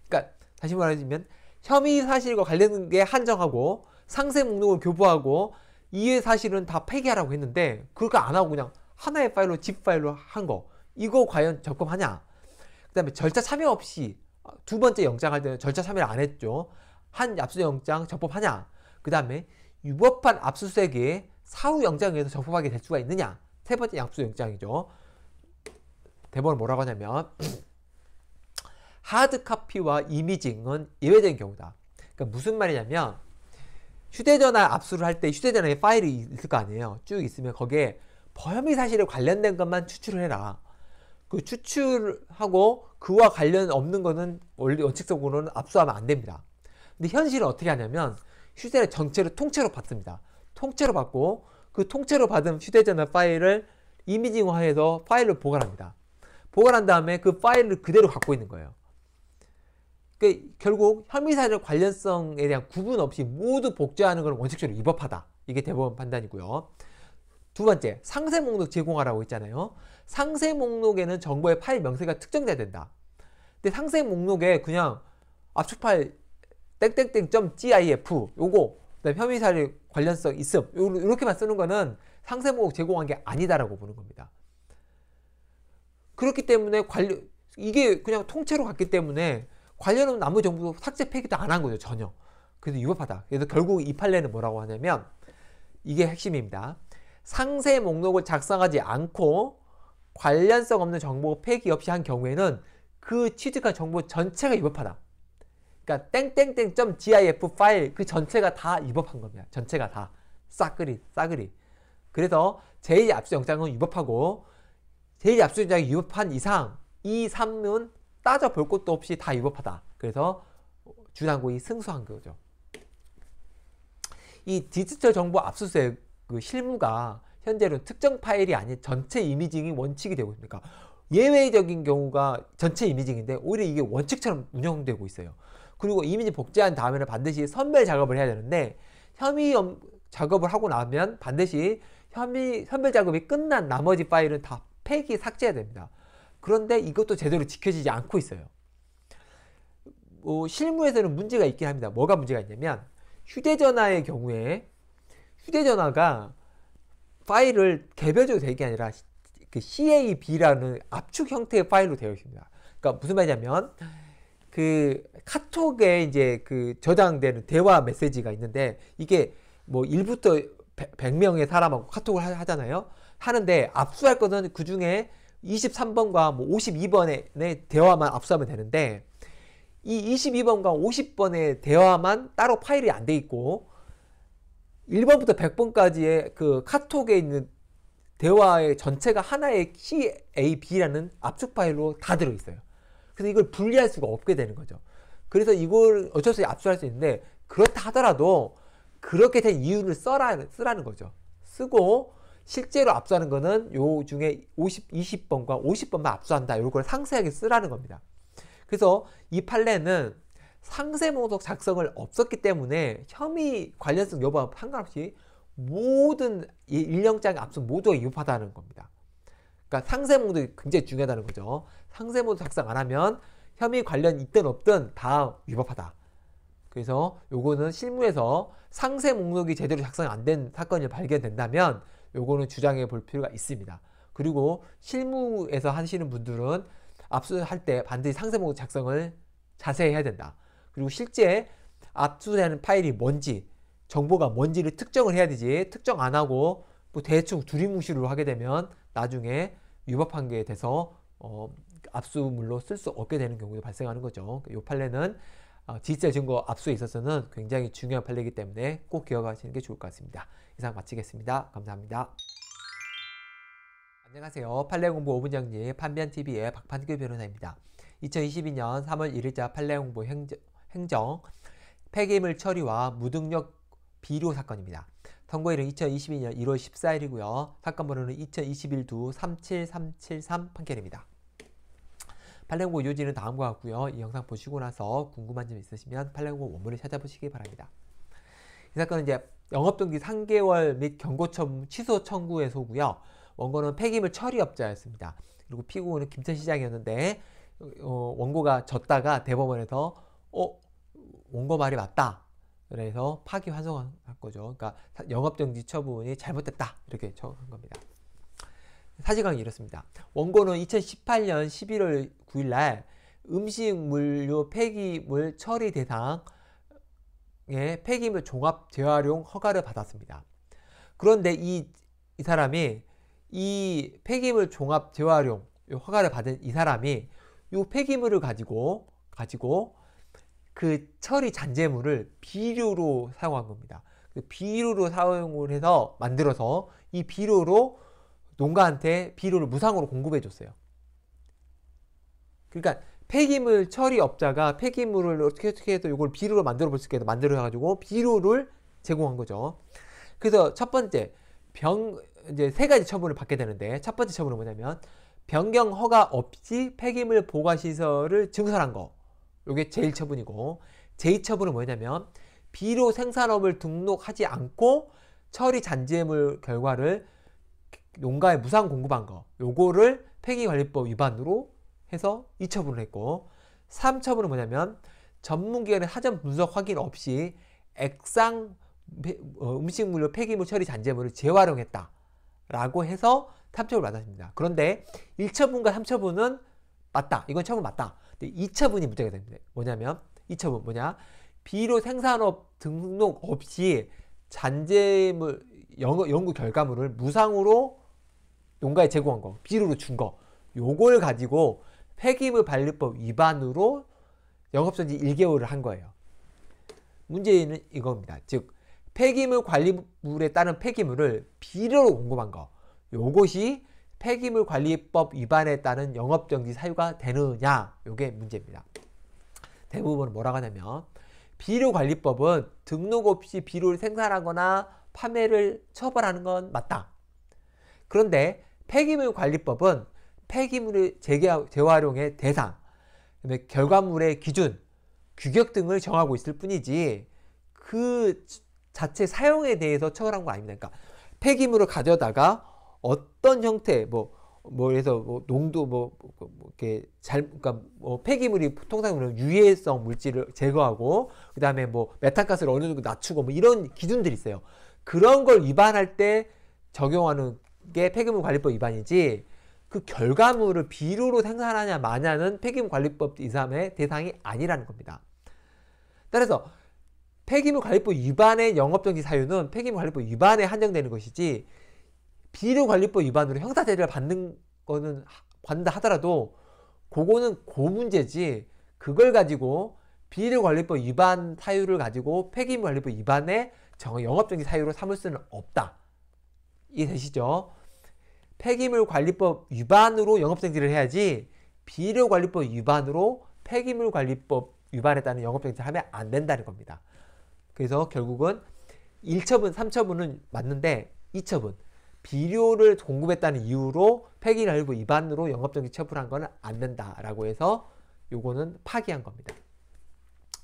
Speaker 1: 그러니까 다시 말하자면 혐의 사실과 관련된 게 한정하고 상세 목록을 교부하고 이해 사실은 다 폐기하라고 했는데 그거 안 하고 그냥 하나의 파일로 zip 파일로 한 거. 이거 과연 적금하냐? 그 다음에 절차 참여 없이 아, 두 번째 영장 할 때는 절차 참여를 안 했죠. 한 압수수색 영장 적법하냐? 그 다음에 유법한 압수수색에 사후 영장에 서 적법하게 될 수가 있느냐? 세 번째 압수수색 영장이죠. 대본을 뭐라고 하냐면 하드카피와 이미징은 예외적인 경우다. 그러니까 무슨 말이냐면 휴대전화 압수를 할 때 휴대전화에 파일이 있을 거 아니에요. 쭉 있으면 거기에 범위 사실에 관련된 것만 추출을 해라. 그 추출하고 그와 관련 없는 거는 원리 원칙적으로는 압수하면 안 됩니다. 근데 현실은 어떻게 하냐면 휴대전 전체를 통째로 받습니다. 통째로 받고 그 통째로 받은 휴대전화 파일을 이미징화해서 파일을 보관합니다. 보관한 다음에 그 파일을 그대로 갖고 있는 거예요. 그 결국 혐의사실 관련성에 대한 구분 없이 모두 복제하는 건 원칙적으로 위법하다. 이게 대법원 판단이고요. 두 번째, 상세 목록 제공하라고 했잖아요. 상세 목록에는 정보의 파일 명세가 특정돼야 된다. 근데 상세 목록에 그냥 압축 파일 땡땡땡 .gif 요거 그다음 혐의 사실 관련성 있음 이렇게만 쓰는 거는 상세 목록 제공한 게 아니다라고 보는 겁니다. 그렇기 때문에 관련 이게 그냥 통째로 갔기 때문에 관련 없는 나무 정보도 삭제 폐기도 안 한 거죠 전혀. 그래서 위법하다. 그래서 결국 이 판례는 뭐라고 하냐면 이게 핵심입니다. 상세 목록을 작성하지 않고 관련성 없는 정보 폐기 없이 한 경우에는 그 취득한 정보 전체가 위법하다. 그러니까 땡땡땡 .gif 파일 그 전체가 다 위법한 겁니다. 전체가 다 싸그리 싸그리. 그래서 제2 압수영장은 위법하고 제2 압수영장이 위법한 이상 2, 3는 따져볼 것도 없이 다 위법하다. 그래서 주당국이 승소한 거죠. 이 디지털 정보 압수수색 그 실무가 현재로는 특정 파일이 아닌 전체 이미징이 원칙이 되고 있습니까 그러니까 예외적인 경우가 전체 이미징인데 오히려 이게 원칙처럼 운영되고 있어요. 그리고 이미지 복제한 다음에는 반드시 선별 작업을 해야 되는데 혐의 작업을 하고 나면 반드시 혐의 선별 작업이 끝난 나머지 파일은 다 폐기 삭제해야 됩니다. 그런데 이것도 제대로 지켜지지 않고 있어요. 뭐 실무에서는 문제가 있긴 합니다. 뭐가 문제가 있냐면 휴대전화의 경우에 휴대전화가 파일을 개별적으로 되는 게 아니라 그 CAB라는 압축 형태의 파일로 되어 있습니다. 그러니까 무슨 말이냐면 그 카톡에 이제 그 저장되는 대화 메시지가 있는데 이게 뭐 1부터 100명의 사람하고 카톡을 하잖아요. 하는데 압수할 거는 그 중에 23번과 뭐 52번의 대화만 압수하면 되는데 이 22번과 50번의 대화만 따로 파일이 안돼 있고 1번부터 100번까지의 그 카톡에 있는 대화의 전체가 하나의 CAB라는 압축 파일로 다 들어있어요. 그래서 이걸 분리할 수가 없게 되는 거죠. 그래서 이걸 어쩔 수 없이 압수할 수 있는데 그렇다 하더라도 그렇게 된 이유를 써라, 쓰라는 거죠. 쓰고 실제로 압수하는 거는 요 중에 50, 20번과 50번만 압수한다. 요걸 상세하게 쓰라는 겁니다. 그래서 이 판례는 상세모독 작성을 없었기 때문에 혐의 관련성 여부와 상관없이 모든 일령장에 압수 모두가 유효하다는 겁니다. 그러니까 상세모독이 굉장히 중요하다는 거죠. 상세모독 작성 안 하면 혐의 관련 있든 없든 다 위법하다. 그래서 요거는 실무에서 상세 목록이 제대로 작성안된 사건이 발견된다면 요거는 주장해 볼 필요가 있습니다. 그리고 실무에서 하시는 분들은 압수할 때 반드시 상세 목록 작성을 자세히 해야 된다. 그리고 실제 압수되는 파일이 뭔지 정보가 뭔지를 특정을 해야 되지 특정 안 하고 뭐 대충 두리뭉실로 하게 되면 나중에 위법 판결에 돼서 어, 압수물로 쓸 수 없게 되는 경우도 발생하는 거죠. 이 그러니까 판례는 디지털 어, 증거 압수에 있어서는 굉장히 중요한 판례이기 때문에 꼭 기억하시는 게 좋을 것 같습니다. 이상 마치겠습니다. 감사합니다. 안녕하세요. 판례공부 5분장님 판변TV의 박판규 변호사입니다. 2022년 3월 1일자 판례공부 행정 행정, 폐기물 처리와 무등력 비료 사건입니다. 선고일은 2022년 1월 14일이고요. 사건 번호는 2021두 37373 판결입니다. 팔레고 요지는 다음과 같고요. 이 영상 보시고 나서 궁금한 점 있으시면 팔레고 원문을 찾아보시기 바랍니다. 이 사건은 이제 영업등기 3개월 및 경고처분 취소 청구의 소고요. 원고는 폐기물 처리업자였습니다. 그리고 피고는 김천시장이었는데 어, 원고가 졌다가 대법원에서 어, 원고 말이 맞다. 그래서 파기 환송한 거죠. 그러니까 영업정지 처분이 잘못됐다. 이렇게 적은 겁니다. 사지강계 이렇습니다. 원고는 2018년 11월 9일 날 음식물류 폐기물 처리 대상의 폐기물 종합 재활용 허가를 받았습니다. 그런데 이, 이 사람이 이 폐기물 종합 재활용 허가를 받은 이 사람이 이 폐기물을 가지고 가지고 그 처리 잔재물을 비료로 사용한 겁니다. 그 비료로 사용을 해서 만들어서 이 비료로 농가한테 비료를 무상으로 공급해 줬어요. 그러니까 폐기물 처리업자가 폐기물을 어떻게 어떻게 해서 이걸 비료로 만들어 볼 수 있게 만들어 가지고 비료를 제공한 거죠. 그래서 첫 번째 병 이제 세 가지 처분을 받게 되는데 첫 번째 처분은 뭐냐면 변경 허가 없이 폐기물 보관 시설을 증설한 거. 요게 제1처분이고 제2처분은 뭐냐면 비료 생산업을 등록하지 않고 처리 잔재물 결과를 농가에 무상 공급한 거 요거를 폐기관리법 위반으로 해서 2처분을 했고 3처분은 뭐냐면 전문기관의 사전 분석 확인 없이 액상 어, 음식물로 폐기물 처리 잔재물을 재활용했다 라고 해서 3처분을 받았습니다. 그런데 1처분과 3처분은 맞다. 이건 처분 맞다. 2차분이 문제가 됩니다. 뭐냐면 2차분 뭐냐? 비료 생산업 등록 없이 잔재물 연구, 연구 결과물을 무상으로 농가에 제공한 거, 비료로 준 거. 요걸 가지고 폐기물 관리법 위반으로 영업정지 1개월을 한 거예요. 문제는 이겁니다. 즉 폐기물 관리물에 따른 폐기물을 비료로 공급한 거. 요것이 폐기물 관리법 위반에 따른 영업정지 사유가 되느냐 이게 문제입니다. 대부분 뭐라고 하냐면 비료관리법은 등록 없이 비료를 생산하거나 판매를 처벌하는 건 맞다. 그런데 폐기물 관리법은 폐기물을 재활용의 대상, 결과물의 기준, 규격 등을 정하고 있을 뿐이지 그 자체 사용에 대해서 처벌한 거 아닙니다. 그러니까 폐기물을 가져다가 어떤 형태 뭐, 뭐 해서 뭐 농도 뭐, 뭐, 뭐 이렇게 잘 그러니까 뭐 폐기물이 통상 그런 유해성 물질을 제거하고 그다음에 뭐 메탄가스를 어느 정도 낮추고 뭐 이런 기준들이 있어요. 그런 걸 위반할 때 적용하는 게 폐기물 관리법 위반이지 그 결과물을 비료로 생산하냐 마냐는 폐기물 관리법 이3의 대상이 아니라는 겁니다. 따라서 폐기물 관리법 위반의 영업정지 사유는 폐기물 관리법 위반에 한정되는 것이지 비료관리법 위반으로 형사제재를 받는 거는 관다 하더라도 그거는 고그 문제지 그걸 가지고 비료관리법 위반 사유를 가지고 폐기물관리법 위반에 영업정지 사유로 삼을 수는 없다. 이해되시죠? 폐기물관리법 위반으로 영업정지를 해야지 비료관리법 위반으로 폐기물관리법 위반했다는 영업정지를 하면 안 된다는 겁니다. 그래서 결국은 1처분, 3처분은 맞는데 2처분 비료를 공급했다는 이유로 폐기를알고 위반으로 영업정지 처벌한 것는안 된다라고 해서 요거는 파기한 겁니다.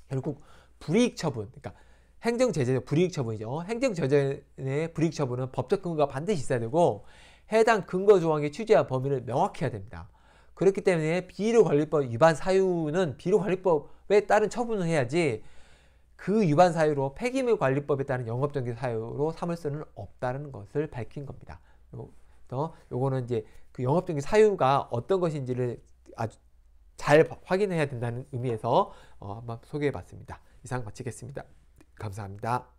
Speaker 1: 결국 불이익 처분, 그러니까 행정제재 불이익 처분이죠. 행정제재의 불이익 처분은 법적 근거가 반드시 있어야 되고 해당 근거 조항의 취지와 범위를 명확 해야 됩니다. 그렇기 때문에 비료관리법 위반 사유는 비료관리법에 따른 처분을 해야지 그 위반 사유로 폐기물 관리법에 따른 영업정지 사유로 삼을 수는 없다는 것을 밝힌 겁니다. 그 요거는 이제 그 영업정지 사유가 어떤 것인지를 아주 잘 확인해야 된다는 의미에서 어, 한번 소개해 봤습니다. 이상 마치겠습니다. 감사합니다.